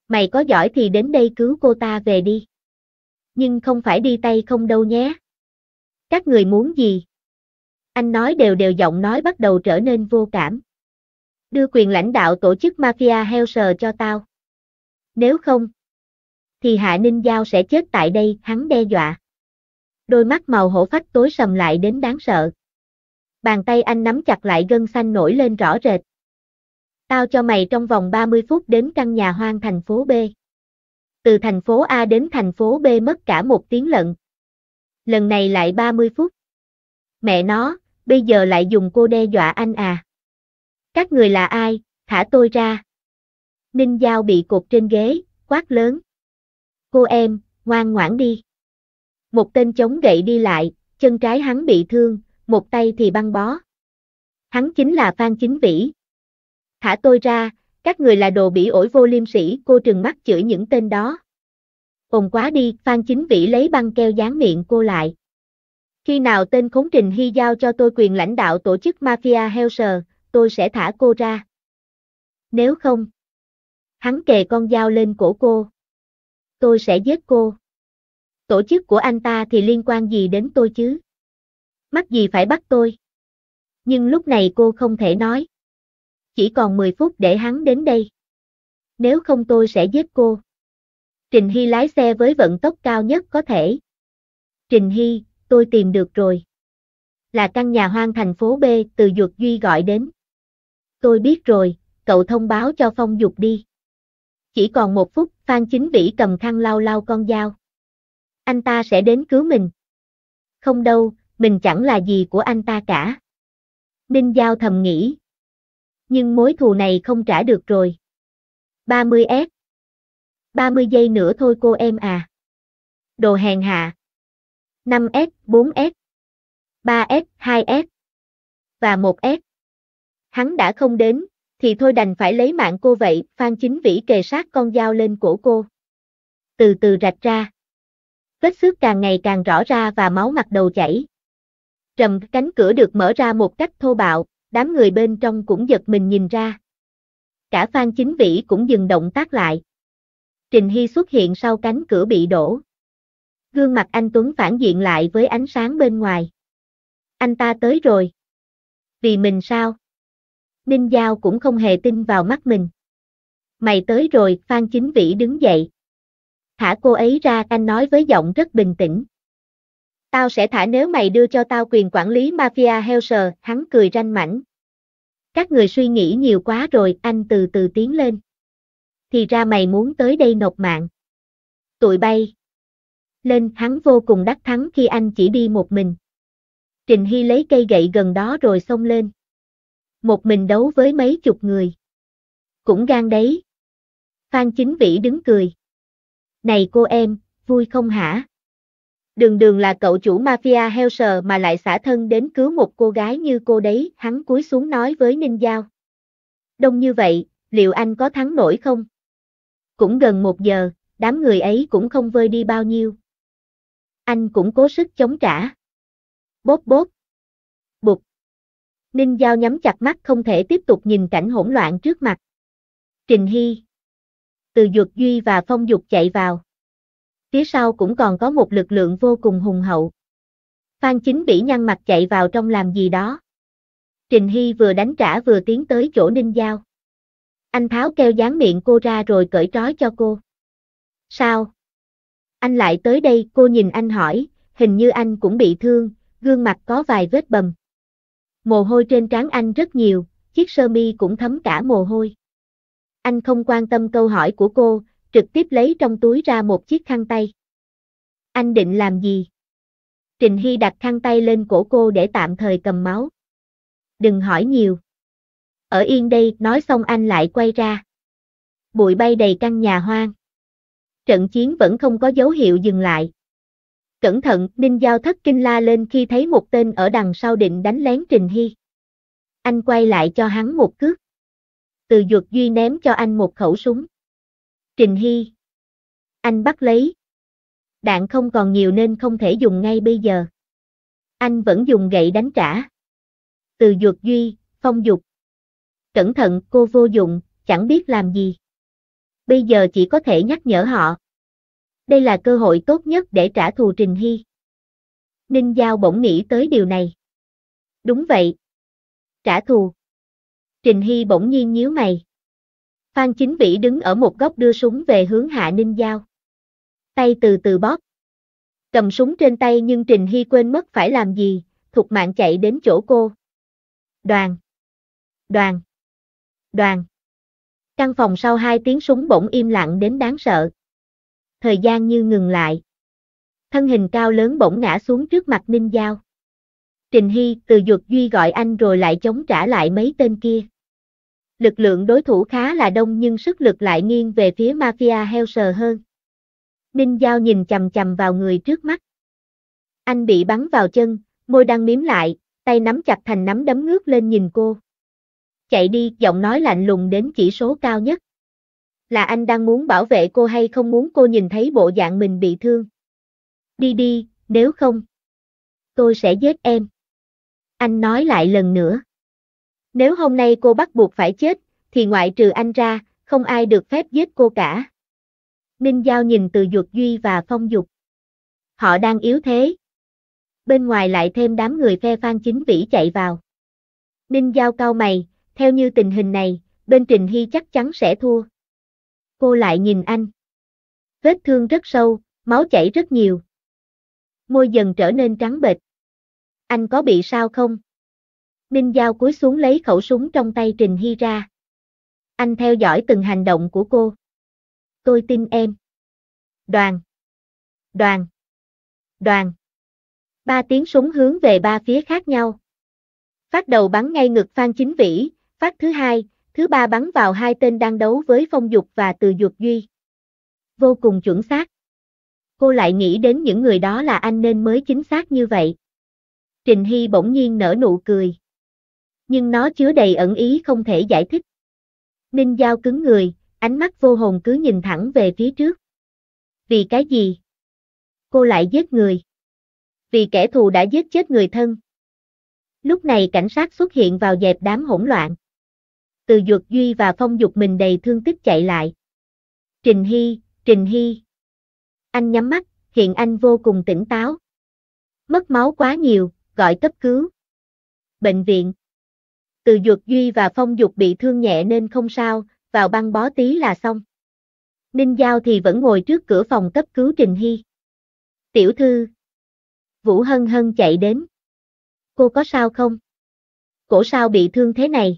Mày có giỏi thì đến đây cứu cô ta về đi. Nhưng không phải đi tay không đâu nhé. Các người muốn gì? Anh nói đều đều giọng nói bắt đầu trở nên vô cảm. Đưa quyền lãnh đạo tổ chức Mafia Helser cho tao. Nếu không, thì Hạ Ninh Giao sẽ chết tại đây, hắn đe dọa đôi mắt màu hổ phách tối sầm lại đến đáng sợ. Bàn tay anh nắm chặt lại gân xanh nổi lên rõ rệt. Tao cho mày trong vòng 30 phút đến căn nhà hoang thành phố B. Từ thành phố A đến thành phố B mất cả một tiếng lận. Lần này lại 30 phút. Mẹ nó, bây giờ lại dùng cô đe dọa anh à. Các người là ai, thả tôi ra. Ninh Giao bị cột trên ghế, quát lớn. Cô em, ngoan ngoãn đi một tên chống gậy đi lại, chân trái hắn bị thương, một tay thì băng bó. Hắn chính là Phan Chính Vĩ. Thả tôi ra, các người là đồ bỉ ổi vô liêm sỉ, cô trừng mắt chửi những tên đó. Ồn quá đi, Phan Chính Vĩ lấy băng keo dán miệng cô lại. Khi nào tên khốn trình hy giao cho tôi quyền lãnh đạo tổ chức Mafia Helser, tôi sẽ thả cô ra. Nếu không, hắn kề con dao lên cổ cô. Tôi sẽ giết cô tổ chức của anh ta thì liên quan gì đến tôi chứ? Mắc gì phải bắt tôi? Nhưng lúc này cô không thể nói. Chỉ còn 10 phút để hắn đến đây. Nếu không tôi sẽ giết cô. Trình Hy lái xe với vận tốc cao nhất có thể. Trình Hy, tôi tìm được rồi. Là căn nhà hoang thành phố B từ Duật Duy gọi đến. Tôi biết rồi, cậu thông báo cho Phong Dục đi. Chỉ còn một phút, Phan Chính Vĩ cầm khăn lau lau con dao anh ta sẽ đến cứu mình. Không đâu, mình chẳng là gì của anh ta cả. Ninh Giao thầm nghĩ. Nhưng mối thù này không trả được rồi. 30S 30 giây nữa thôi cô em à. Đồ hèn hạ. 5S, 4S, 3S, 2S và 1S. Hắn đã không đến, thì thôi đành phải lấy mạng cô vậy, Phan Chính Vĩ kề sát con dao lên cổ cô. Từ từ rạch ra vết xước càng ngày càng rõ ra và máu mặt đầu chảy. Trầm cánh cửa được mở ra một cách thô bạo, đám người bên trong cũng giật mình nhìn ra. Cả Phan Chính Vĩ cũng dừng động tác lại. Trình Hy xuất hiện sau cánh cửa bị đổ. Gương mặt anh Tuấn phản diện lại với ánh sáng bên ngoài. Anh ta tới rồi. Vì mình sao? Ninh Giao cũng không hề tin vào mắt mình. Mày tới rồi, Phan Chính Vĩ đứng dậy. Thả cô ấy ra anh nói với giọng rất bình tĩnh. Tao sẽ thả nếu mày đưa cho tao quyền quản lý Mafia Helser, hắn cười ranh mảnh. Các người suy nghĩ nhiều quá rồi, anh từ từ tiến lên. Thì ra mày muốn tới đây nộp mạng. Tụi bay. Lên hắn vô cùng đắc thắng khi anh chỉ đi một mình. Trình Hy lấy cây gậy gần đó rồi xông lên. Một mình đấu với mấy chục người. Cũng gan đấy. Phan Chính Vĩ đứng cười. Này cô em, vui không hả? Đường đường là cậu chủ mafia heo sờ mà lại xả thân đến cứu một cô gái như cô đấy, hắn cúi xuống nói với Ninh Giao. Đông như vậy, liệu anh có thắng nổi không? Cũng gần một giờ, đám người ấy cũng không vơi đi bao nhiêu. Anh cũng cố sức chống trả. Bốp bốp. Bụt. Ninh Giao nhắm chặt mắt không thể tiếp tục nhìn cảnh hỗn loạn trước mặt. Trình Hy từ Duật Duy và Phong Dục chạy vào. Phía sau cũng còn có một lực lượng vô cùng hùng hậu. Phan Chính Vĩ nhăn mặt chạy vào trong làm gì đó. Trình Hy vừa đánh trả vừa tiến tới chỗ Ninh Giao. Anh tháo keo dán miệng cô ra rồi cởi trói cho cô. Sao? Anh lại tới đây, cô nhìn anh hỏi, hình như anh cũng bị thương, gương mặt có vài vết bầm. Mồ hôi trên trán anh rất nhiều, chiếc sơ mi cũng thấm cả mồ hôi anh không quan tâm câu hỏi của cô, trực tiếp lấy trong túi ra một chiếc khăn tay. Anh định làm gì? Trình Hy đặt khăn tay lên cổ cô để tạm thời cầm máu. Đừng hỏi nhiều. Ở yên đây, nói xong anh lại quay ra. Bụi bay đầy căn nhà hoang. Trận chiến vẫn không có dấu hiệu dừng lại. Cẩn thận, Ninh Giao thất kinh la lên khi thấy một tên ở đằng sau định đánh lén Trình Hy. Anh quay lại cho hắn một cước từ duật duy ném cho anh một khẩu súng. Trình Hy. Anh bắt lấy. Đạn không còn nhiều nên không thể dùng ngay bây giờ. Anh vẫn dùng gậy đánh trả. Từ duật duy, phong dục. Cẩn thận, cô vô dụng, chẳng biết làm gì. Bây giờ chỉ có thể nhắc nhở họ. Đây là cơ hội tốt nhất để trả thù Trình Hy. Ninh Giao bỗng nghĩ tới điều này. Đúng vậy. Trả thù. Trình Hy bỗng nhiên nhíu mày. Phan Chính Vĩ đứng ở một góc đưa súng về hướng Hạ Ninh Giao. Tay từ từ bóp. Cầm súng trên tay nhưng Trình Hy quên mất phải làm gì, thục mạng chạy đến chỗ cô. Đoàn. Đoàn. Đoàn. Căn phòng sau hai tiếng súng bỗng im lặng đến đáng sợ. Thời gian như ngừng lại. Thân hình cao lớn bỗng ngã xuống trước mặt Ninh Giao. Trình Hy từ Duật Duy gọi anh rồi lại chống trả lại mấy tên kia lực lượng đối thủ khá là đông nhưng sức lực lại nghiêng về phía Mafia heo sờ hơn. Ninh Giao nhìn chầm chầm vào người trước mắt. Anh bị bắn vào chân, môi đang miếm lại, tay nắm chặt thành nắm đấm ngước lên nhìn cô. Chạy đi, giọng nói lạnh lùng đến chỉ số cao nhất. Là anh đang muốn bảo vệ cô hay không muốn cô nhìn thấy bộ dạng mình bị thương? Đi đi, nếu không, tôi sẽ giết em. Anh nói lại lần nữa. Nếu hôm nay cô bắt buộc phải chết, thì ngoại trừ anh ra, không ai được phép giết cô cả. Ninh Giao nhìn từ Dục Duy và Phong Dục. Họ đang yếu thế. Bên ngoài lại thêm đám người phe Phan Chính Vĩ chạy vào. Ninh Giao cau mày, theo như tình hình này, bên Trình Hy chắc chắn sẽ thua. Cô lại nhìn anh. Vết thương rất sâu, máu chảy rất nhiều. Môi dần trở nên trắng bệch. Anh có bị sao không? Ninh Giao cúi xuống lấy khẩu súng trong tay Trình Hy ra. Anh theo dõi từng hành động của cô. Tôi tin em. Đoàn. Đoàn. Đoàn. Ba tiếng súng hướng về ba phía khác nhau. Phát đầu bắn ngay ngực Phan Chính Vĩ, phát thứ hai, thứ ba bắn vào hai tên đang đấu với Phong Dục và Từ Dục Duy. Vô cùng chuẩn xác. Cô lại nghĩ đến những người đó là anh nên mới chính xác như vậy. Trình Hy bỗng nhiên nở nụ cười nhưng nó chứa đầy ẩn ý không thể giải thích. Ninh Giao cứng người, ánh mắt vô hồn cứ nhìn thẳng về phía trước. Vì cái gì? Cô lại giết người. Vì kẻ thù đã giết chết người thân. Lúc này cảnh sát xuất hiện vào dẹp đám hỗn loạn. Từ Duật Duy và Phong Dục mình đầy thương tích chạy lại. Trình Hy, Trình Hy. Anh nhắm mắt, hiện anh vô cùng tỉnh táo. Mất máu quá nhiều, gọi cấp cứu. Bệnh viện từ Duật Duy và Phong Dục bị thương nhẹ nên không sao, vào băng bó tí là xong. Ninh Giao thì vẫn ngồi trước cửa phòng cấp cứu Trình Hy. Tiểu thư. Vũ Hân Hân chạy đến. Cô có sao không? Cổ sao bị thương thế này?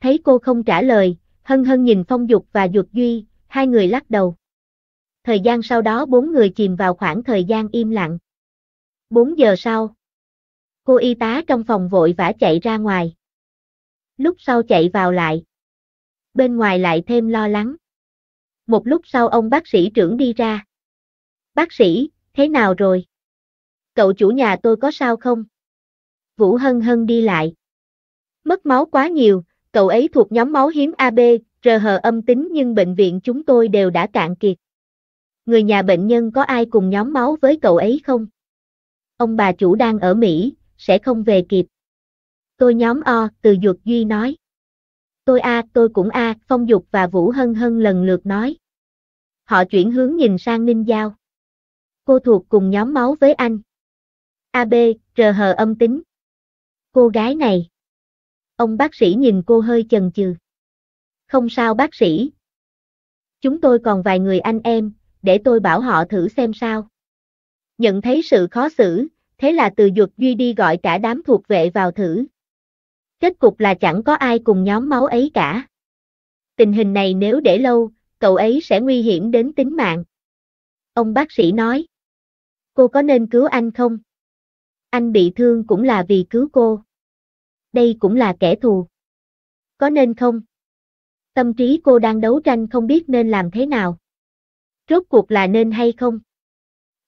Thấy cô không trả lời, Hân Hân nhìn Phong Dục và Duật Duy, hai người lắc đầu. Thời gian sau đó bốn người chìm vào khoảng thời gian im lặng. Bốn giờ sau. Cô y tá trong phòng vội vã chạy ra ngoài lúc sau chạy vào lại. Bên ngoài lại thêm lo lắng. Một lúc sau ông bác sĩ trưởng đi ra. Bác sĩ, thế nào rồi? Cậu chủ nhà tôi có sao không? Vũ Hân Hân đi lại. Mất máu quá nhiều, cậu ấy thuộc nhóm máu hiếm AB, RH âm tính nhưng bệnh viện chúng tôi đều đã cạn kiệt. Người nhà bệnh nhân có ai cùng nhóm máu với cậu ấy không? Ông bà chủ đang ở Mỹ, sẽ không về kịp. Tôi nhóm O, từ Duật Duy nói. Tôi A, tôi cũng A, Phong Dục và Vũ Hân Hân lần lượt nói. Họ chuyển hướng nhìn sang Ninh Giao. Cô thuộc cùng nhóm máu với anh. a b rờ hờ âm tính. Cô gái này. Ông bác sĩ nhìn cô hơi chần chừ. Không sao bác sĩ. Chúng tôi còn vài người anh em, để tôi bảo họ thử xem sao. Nhận thấy sự khó xử, thế là từ Duật Duy đi gọi cả đám thuộc vệ vào thử. Kết cục là chẳng có ai cùng nhóm máu ấy cả. Tình hình này nếu để lâu, cậu ấy sẽ nguy hiểm đến tính mạng. Ông bác sĩ nói. Cô có nên cứu anh không? Anh bị thương cũng là vì cứu cô. Đây cũng là kẻ thù. Có nên không? Tâm trí cô đang đấu tranh không biết nên làm thế nào. Rốt cuộc là nên hay không?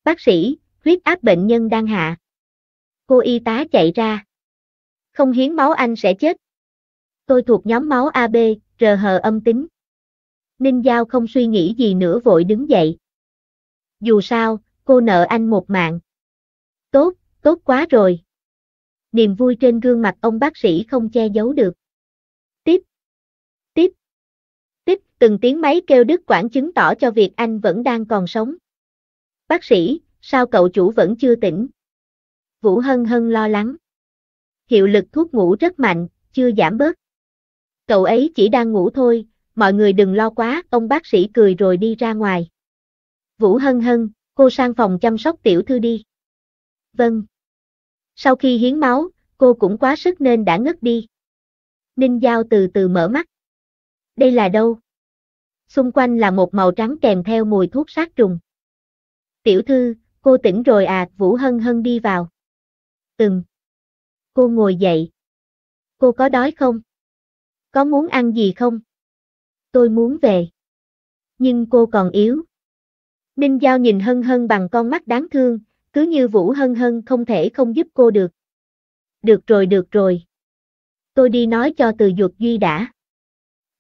Bác sĩ, huyết áp bệnh nhân đang hạ. Cô y tá chạy ra không hiến máu anh sẽ chết. Tôi thuộc nhóm máu AB, rờ hờ âm tính. Ninh Giao không suy nghĩ gì nữa vội đứng dậy. Dù sao, cô nợ anh một mạng. Tốt, tốt quá rồi. Niềm vui trên gương mặt ông bác sĩ không che giấu được. Tiếp, tiếp, tiếp, từng tiếng máy kêu đứt quãng chứng tỏ cho việc anh vẫn đang còn sống. Bác sĩ, sao cậu chủ vẫn chưa tỉnh? Vũ Hân Hân lo lắng hiệu lực thuốc ngủ rất mạnh, chưa giảm bớt. Cậu ấy chỉ đang ngủ thôi, mọi người đừng lo quá, ông bác sĩ cười rồi đi ra ngoài. Vũ hân hân, cô sang phòng chăm sóc tiểu thư đi. Vâng. Sau khi hiến máu, cô cũng quá sức nên đã ngất đi. Ninh Giao từ từ mở mắt. Đây là đâu? Xung quanh là một màu trắng kèm theo mùi thuốc sát trùng. Tiểu thư, cô tỉnh rồi à, Vũ Hân Hân đi vào. Từng cô ngồi dậy. Cô có đói không? Có muốn ăn gì không? Tôi muốn về. Nhưng cô còn yếu. Ninh Giao nhìn Hân Hân bằng con mắt đáng thương, cứ như Vũ Hân Hân không thể không giúp cô được. Được rồi được rồi. Tôi đi nói cho từ Duật Duy đã.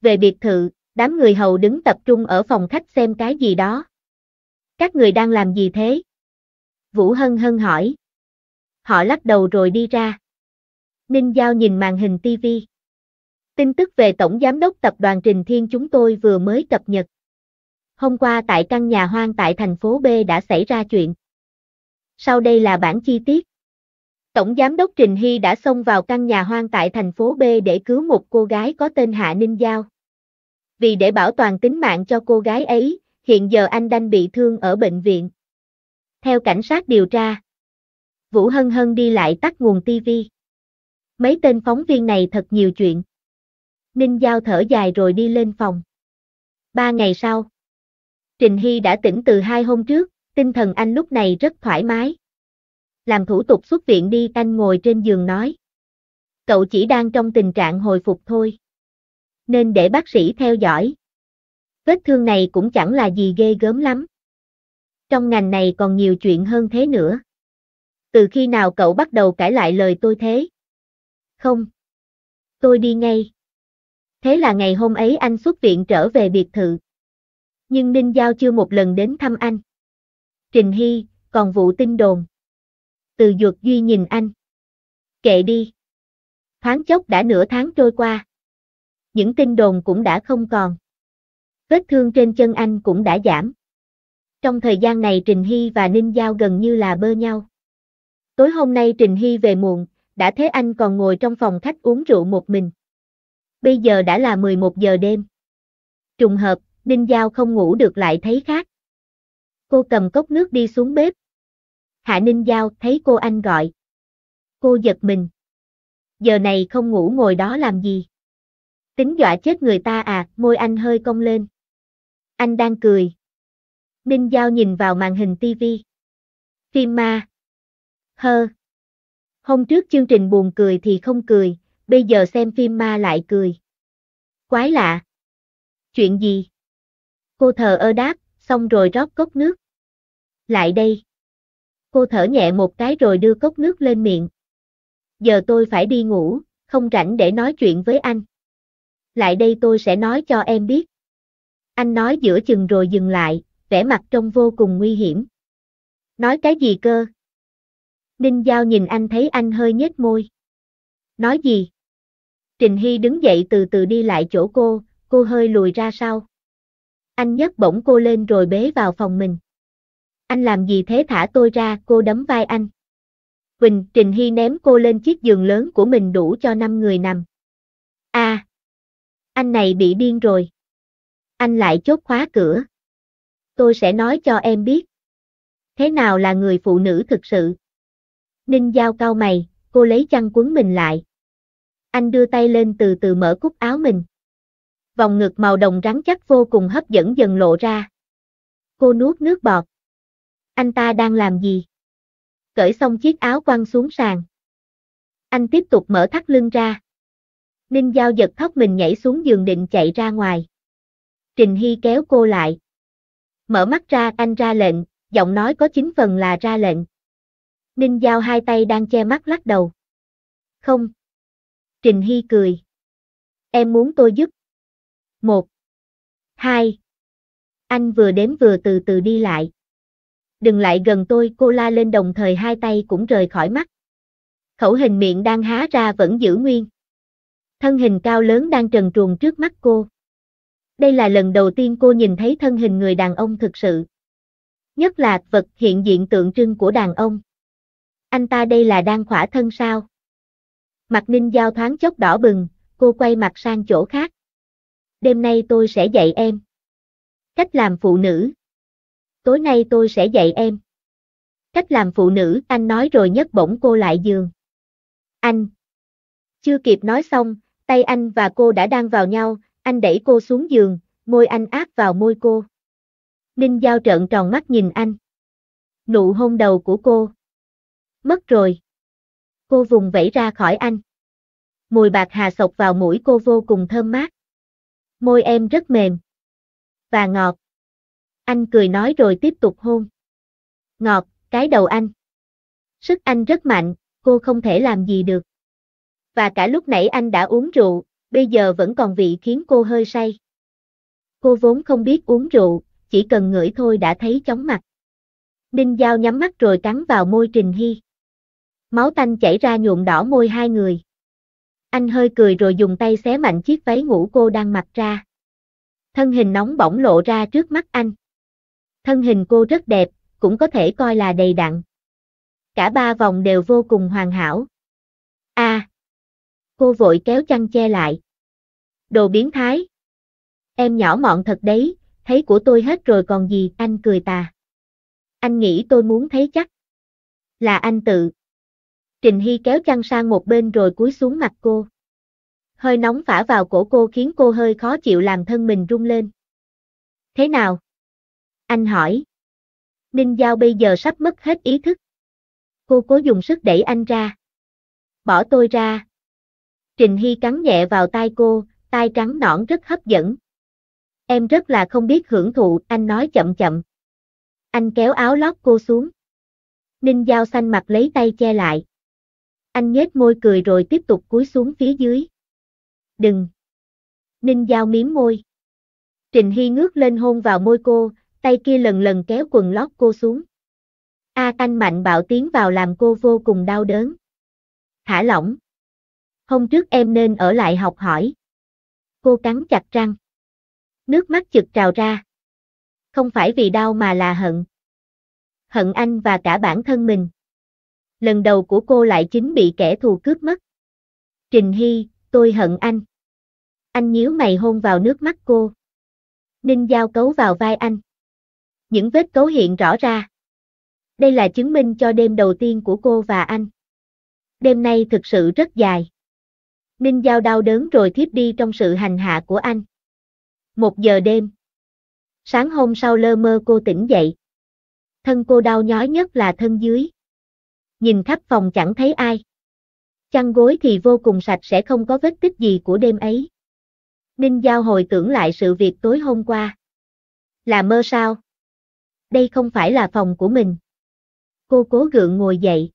Về biệt thự, đám người hầu đứng tập trung ở phòng khách xem cái gì đó. Các người đang làm gì thế? Vũ Hân Hân hỏi. Họ lắc đầu rồi đi ra. Ninh Giao nhìn màn hình TV. Tin tức về Tổng Giám đốc Tập đoàn Trình Thiên chúng tôi vừa mới cập nhật. Hôm qua tại căn nhà hoang tại thành phố B đã xảy ra chuyện. Sau đây là bản chi tiết. Tổng Giám đốc Trình Hy đã xông vào căn nhà hoang tại thành phố B để cứu một cô gái có tên Hạ Ninh Giao. Vì để bảo toàn tính mạng cho cô gái ấy, hiện giờ anh đang bị thương ở bệnh viện. Theo cảnh sát điều tra, Vũ Hân Hân đi lại tắt nguồn TV. Mấy tên phóng viên này thật nhiều chuyện. Ninh Giao thở dài rồi đi lên phòng. Ba ngày sau, Trình Hy đã tỉnh từ hai hôm trước, tinh thần anh lúc này rất thoải mái. Làm thủ tục xuất viện đi anh ngồi trên giường nói. Cậu chỉ đang trong tình trạng hồi phục thôi. Nên để bác sĩ theo dõi. Vết thương này cũng chẳng là gì ghê gớm lắm. Trong ngành này còn nhiều chuyện hơn thế nữa. Từ khi nào cậu bắt đầu cãi lại lời tôi thế? không. Tôi đi ngay. Thế là ngày hôm ấy anh xuất viện trở về biệt thự. Nhưng Ninh Giao chưa một lần đến thăm anh. Trình Hy, còn vụ tin đồn. Từ Dược Duy nhìn anh. Kệ đi. Thoáng chốc đã nửa tháng trôi qua. Những tin đồn cũng đã không còn. Vết thương trên chân anh cũng đã giảm. Trong thời gian này Trình Hy và Ninh Giao gần như là bơ nhau. Tối hôm nay Trình Hy về muộn, đã thế anh còn ngồi trong phòng khách uống rượu một mình. Bây giờ đã là 11 giờ đêm. Trùng hợp, Ninh Giao không ngủ được lại thấy khác. Cô cầm cốc nước đi xuống bếp. Hạ Ninh Giao thấy cô anh gọi. Cô giật mình. Giờ này không ngủ ngồi đó làm gì? Tính dọa chết người ta à, môi anh hơi cong lên. Anh đang cười. Ninh Giao nhìn vào màn hình TV. Phim ma. Hơ. Hôm trước chương trình buồn cười thì không cười, bây giờ xem phim ma lại cười. Quái lạ. Chuyện gì? Cô thờ ơ đáp, xong rồi rót cốc nước. Lại đây. Cô thở nhẹ một cái rồi đưa cốc nước lên miệng. Giờ tôi phải đi ngủ, không rảnh để nói chuyện với anh. Lại đây tôi sẽ nói cho em biết. Anh nói giữa chừng rồi dừng lại, vẻ mặt trông vô cùng nguy hiểm. Nói cái gì cơ? Ninh Giao nhìn anh thấy anh hơi nhếch môi. Nói gì? Trình Hy đứng dậy từ từ đi lại chỗ cô, cô hơi lùi ra sau. Anh nhấc bổng cô lên rồi bế vào phòng mình. Anh làm gì thế thả tôi ra, cô đấm vai anh. Quỳnh, Trình Hy ném cô lên chiếc giường lớn của mình đủ cho 5 người nằm. a à! anh này bị điên rồi. Anh lại chốt khóa cửa. Tôi sẽ nói cho em biết. Thế nào là người phụ nữ thực sự? Ninh Giao cao mày, cô lấy chăn cuốn mình lại. Anh đưa tay lên từ từ mở cúc áo mình. Vòng ngực màu đồng rắn chắc vô cùng hấp dẫn dần lộ ra. Cô nuốt nước bọt. Anh ta đang làm gì? Cởi xong chiếc áo quăng xuống sàn. Anh tiếp tục mở thắt lưng ra. Ninh Giao giật thóc mình nhảy xuống giường định chạy ra ngoài. Trình Hy kéo cô lại. Mở mắt ra anh ra lệnh, giọng nói có chính phần là ra lệnh. Ninh Giao hai tay đang che mắt lắc đầu. Không. Trình Hy cười. Em muốn tôi giúp. Một. Hai. Anh vừa đếm vừa từ từ đi lại. Đừng lại gần tôi cô la lên đồng thời hai tay cũng rời khỏi mắt. Khẩu hình miệng đang há ra vẫn giữ nguyên. Thân hình cao lớn đang trần truồng trước mắt cô. Đây là lần đầu tiên cô nhìn thấy thân hình người đàn ông thực sự. Nhất là vật hiện diện tượng trưng của đàn ông. Anh ta đây là đang khỏa thân sao? Mặt ninh giao thoáng chốc đỏ bừng, cô quay mặt sang chỗ khác. Đêm nay tôi sẽ dạy em. Cách làm phụ nữ. Tối nay tôi sẽ dạy em. Cách làm phụ nữ, anh nói rồi nhấc bổng cô lại giường. Anh. Chưa kịp nói xong, tay anh và cô đã đang vào nhau, anh đẩy cô xuống giường, môi anh áp vào môi cô. Ninh Giao trợn tròn mắt nhìn anh. Nụ hôn đầu của cô. Mất rồi. Cô vùng vẫy ra khỏi anh. Mùi bạc hà sộc vào mũi cô vô cùng thơm mát. Môi em rất mềm. Và ngọt. Anh cười nói rồi tiếp tục hôn. Ngọt, cái đầu anh. Sức anh rất mạnh, cô không thể làm gì được. Và cả lúc nãy anh đã uống rượu, bây giờ vẫn còn vị khiến cô hơi say. Cô vốn không biết uống rượu, chỉ cần ngửi thôi đã thấy chóng mặt. Ninh Giao nhắm mắt rồi cắn vào môi Trình Hy. Máu tanh chảy ra nhuộm đỏ môi hai người. Anh hơi cười rồi dùng tay xé mạnh chiếc váy ngủ cô đang mặc ra. Thân hình nóng bỏng lộ ra trước mắt anh. Thân hình cô rất đẹp, cũng có thể coi là đầy đặn. Cả ba vòng đều vô cùng hoàn hảo. A. À, cô vội kéo chăn che lại. Đồ biến thái. Em nhỏ mọn thật đấy, thấy của tôi hết rồi còn gì, anh cười tà. Anh nghĩ tôi muốn thấy chắc. Là anh tự. Trình Hy kéo chăn sang một bên rồi cúi xuống mặt cô. Hơi nóng phả vào cổ cô khiến cô hơi khó chịu làm thân mình rung lên. Thế nào? Anh hỏi. Ninh Giao bây giờ sắp mất hết ý thức. Cô cố dùng sức đẩy anh ra. Bỏ tôi ra. Trình Hy cắn nhẹ vào tai cô, tai trắng nõn rất hấp dẫn. Em rất là không biết hưởng thụ, anh nói chậm chậm. Anh kéo áo lót cô xuống. Ninh Giao xanh mặt lấy tay che lại. Anh nhếch môi cười rồi tiếp tục cúi xuống phía dưới. Đừng. Ninh Giao miếm môi. Trình Hy ngước lên hôn vào môi cô, tay kia lần lần kéo quần lót cô xuống. A Tanh mạnh bạo tiến vào làm cô vô cùng đau đớn. Thả lỏng. Hôm trước em nên ở lại học hỏi. Cô cắn chặt răng. Nước mắt chực trào ra. Không phải vì đau mà là hận. Hận anh và cả bản thân mình lần đầu của cô lại chính bị kẻ thù cướp mất. Trình Hy, tôi hận anh. Anh nhíu mày hôn vào nước mắt cô. Ninh Giao cấu vào vai anh. Những vết cấu hiện rõ ra. Đây là chứng minh cho đêm đầu tiên của cô và anh. Đêm nay thực sự rất dài. Ninh Giao đau đớn rồi thiếp đi trong sự hành hạ của anh. Một giờ đêm. Sáng hôm sau lơ mơ cô tỉnh dậy. Thân cô đau nhói nhất là thân dưới nhìn khắp phòng chẳng thấy ai. Chăn gối thì vô cùng sạch sẽ không có vết tích gì của đêm ấy. Ninh Giao hồi tưởng lại sự việc tối hôm qua. Là mơ sao? Đây không phải là phòng của mình. Cô cố gượng ngồi dậy.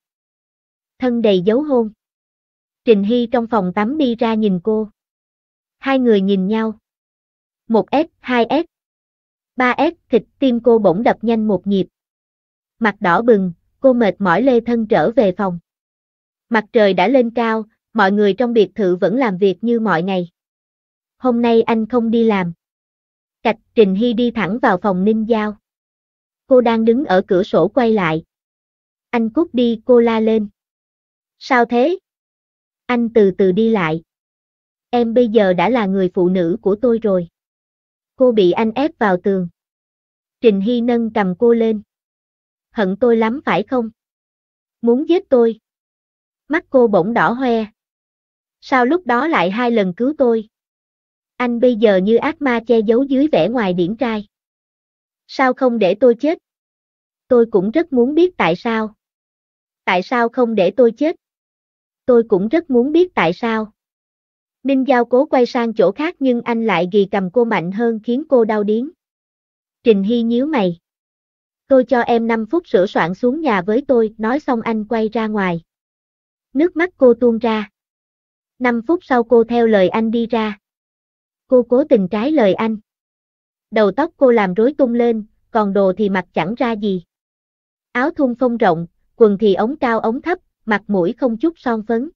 Thân đầy dấu hôn. Trình Hy trong phòng tắm đi ra nhìn cô. Hai người nhìn nhau. một s hai s ba s thịt tim cô bỗng đập nhanh một nhịp. Mặt đỏ bừng, cô mệt mỏi lê thân trở về phòng. Mặt trời đã lên cao, mọi người trong biệt thự vẫn làm việc như mọi ngày. Hôm nay anh không đi làm. Cạch Trình Hy đi thẳng vào phòng Ninh Giao. Cô đang đứng ở cửa sổ quay lại. Anh cút đi cô la lên. Sao thế? Anh từ từ đi lại. Em bây giờ đã là người phụ nữ của tôi rồi. Cô bị anh ép vào tường. Trình Hy nâng cầm cô lên hận tôi lắm phải không? Muốn giết tôi? Mắt cô bỗng đỏ hoe. Sao lúc đó lại hai lần cứu tôi? Anh bây giờ như ác ma che giấu dưới vẻ ngoài điển trai. Sao không để tôi chết? Tôi cũng rất muốn biết tại sao. Tại sao không để tôi chết? Tôi cũng rất muốn biết tại sao. Ninh Giao cố quay sang chỗ khác nhưng anh lại ghi cầm cô mạnh hơn khiến cô đau điến. Trình Hy nhíu mày tôi cho em 5 phút sửa soạn xuống nhà với tôi, nói xong anh quay ra ngoài. Nước mắt cô tuôn ra. 5 phút sau cô theo lời anh đi ra. Cô cố tình trái lời anh. Đầu tóc cô làm rối tung lên, còn đồ thì mặc chẳng ra gì. Áo thun phong rộng, quần thì ống cao ống thấp, mặt mũi không chút son phấn.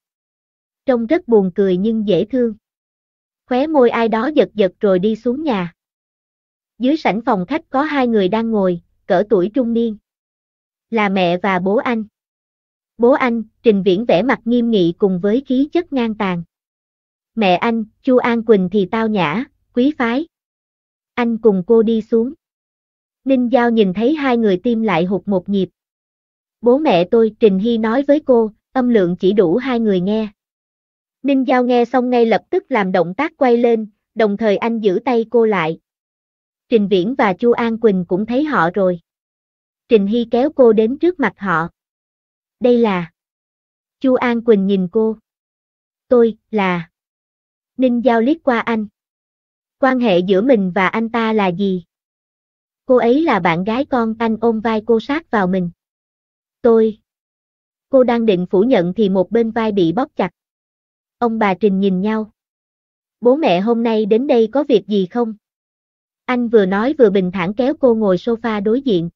Trông rất buồn cười nhưng dễ thương. Khóe môi ai đó giật giật rồi đi xuống nhà. Dưới sảnh phòng khách có hai người đang ngồi, cỡ tuổi trung niên. Là mẹ và bố anh. Bố anh, Trình Viễn vẻ mặt nghiêm nghị cùng với khí chất ngang tàn. Mẹ anh, Chu An Quỳnh thì tao nhã, quý phái. Anh cùng cô đi xuống. Ninh Giao nhìn thấy hai người tim lại hụt một nhịp. Bố mẹ tôi, Trình Hy nói với cô, âm lượng chỉ đủ hai người nghe. Ninh Giao nghe xong ngay lập tức làm động tác quay lên, đồng thời anh giữ tay cô lại. Trình Viễn và Chu An Quỳnh cũng thấy họ rồi. Trình Hy kéo cô đến trước mặt họ. Đây là... Chu An Quỳnh nhìn cô. Tôi, là... Ninh Giao liếc qua anh. Quan hệ giữa mình và anh ta là gì? Cô ấy là bạn gái con anh ôm vai cô sát vào mình. Tôi. Cô đang định phủ nhận thì một bên vai bị bóp chặt. Ông bà Trình nhìn nhau. Bố mẹ hôm nay đến đây có việc gì không? Anh vừa nói vừa bình thản kéo cô ngồi sofa đối diện.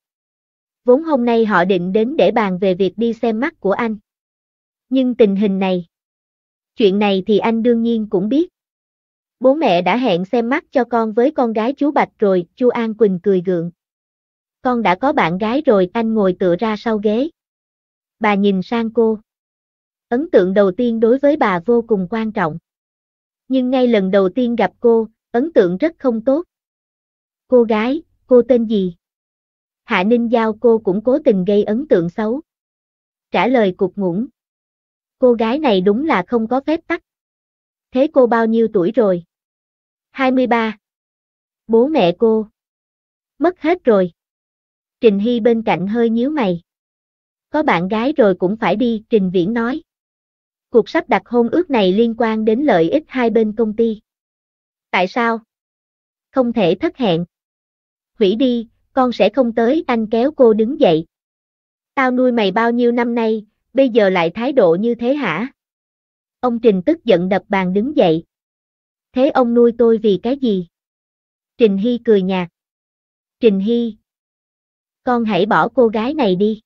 Vốn hôm nay họ định đến để bàn về việc đi xem mắt của anh. Nhưng tình hình này. Chuyện này thì anh đương nhiên cũng biết. Bố mẹ đã hẹn xem mắt cho con với con gái chú Bạch rồi, chú An Quỳnh cười gượng. Con đã có bạn gái rồi, anh ngồi tựa ra sau ghế. Bà nhìn sang cô. Ấn tượng đầu tiên đối với bà vô cùng quan trọng. Nhưng ngay lần đầu tiên gặp cô, ấn tượng rất không tốt cô gái, cô tên gì? Hạ Ninh Giao cô cũng cố tình gây ấn tượng xấu. Trả lời cục ngủng. Cô gái này đúng là không có phép tắc. Thế cô bao nhiêu tuổi rồi? 23. Bố mẹ cô. Mất hết rồi. Trình Hy bên cạnh hơi nhíu mày. Có bạn gái rồi cũng phải đi, Trình Viễn nói. Cuộc sắp đặt hôn ước này liên quan đến lợi ích hai bên công ty. Tại sao? Không thể thất hẹn vĩ đi, con sẽ không tới, anh kéo cô đứng dậy. Tao nuôi mày bao nhiêu năm nay, bây giờ lại thái độ như thế hả? Ông Trình tức giận đập bàn đứng dậy. Thế ông nuôi tôi vì cái gì? Trình Hy cười nhạt. Trình Hy. Con hãy bỏ cô gái này đi.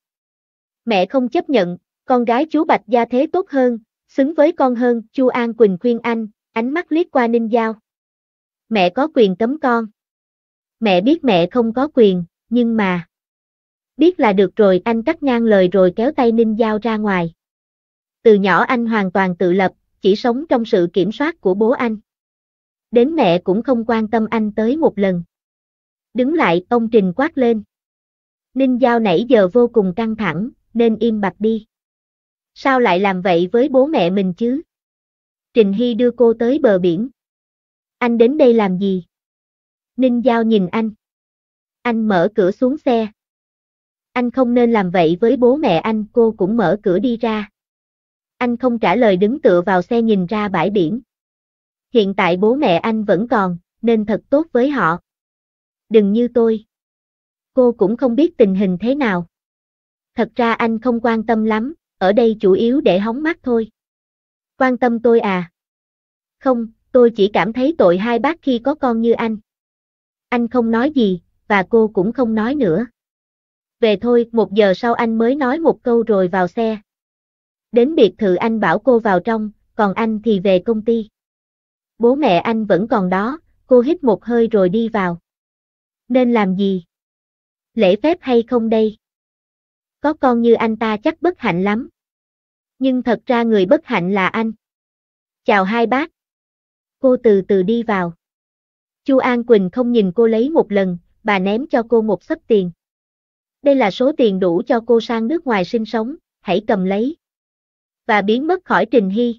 Mẹ không chấp nhận, con gái chú Bạch gia thế tốt hơn, xứng với con hơn, Chu An Quỳnh khuyên anh, ánh mắt liếc qua Ninh Giao. Mẹ có quyền cấm con. Mẹ biết mẹ không có quyền, nhưng mà... Biết là được rồi anh cắt ngang lời rồi kéo tay Ninh Giao ra ngoài. Từ nhỏ anh hoàn toàn tự lập, chỉ sống trong sự kiểm soát của bố anh. Đến mẹ cũng không quan tâm anh tới một lần. Đứng lại ông Trình quát lên. Ninh Giao nãy giờ vô cùng căng thẳng, nên im bặt đi. Sao lại làm vậy với bố mẹ mình chứ? Trình Hy đưa cô tới bờ biển. Anh đến đây làm gì? Ninh Giao nhìn anh. Anh mở cửa xuống xe. Anh không nên làm vậy với bố mẹ anh, cô cũng mở cửa đi ra. Anh không trả lời đứng tựa vào xe nhìn ra bãi biển. Hiện tại bố mẹ anh vẫn còn, nên thật tốt với họ. Đừng như tôi. Cô cũng không biết tình hình thế nào. Thật ra anh không quan tâm lắm, ở đây chủ yếu để hóng mắt thôi. Quan tâm tôi à? Không, tôi chỉ cảm thấy tội hai bác khi có con như anh. Anh không nói gì, và cô cũng không nói nữa. Về thôi, một giờ sau anh mới nói một câu rồi vào xe. Đến biệt thự anh bảo cô vào trong, còn anh thì về công ty. Bố mẹ anh vẫn còn đó, cô hít một hơi rồi đi vào. Nên làm gì? Lễ phép hay không đây? Có con như anh ta chắc bất hạnh lắm. Nhưng thật ra người bất hạnh là anh. Chào hai bác. Cô từ từ đi vào. Chu An Quỳnh không nhìn cô lấy một lần, bà ném cho cô một sấp tiền. Đây là số tiền đủ cho cô sang nước ngoài sinh sống, hãy cầm lấy. Và biến mất khỏi Trình Hy.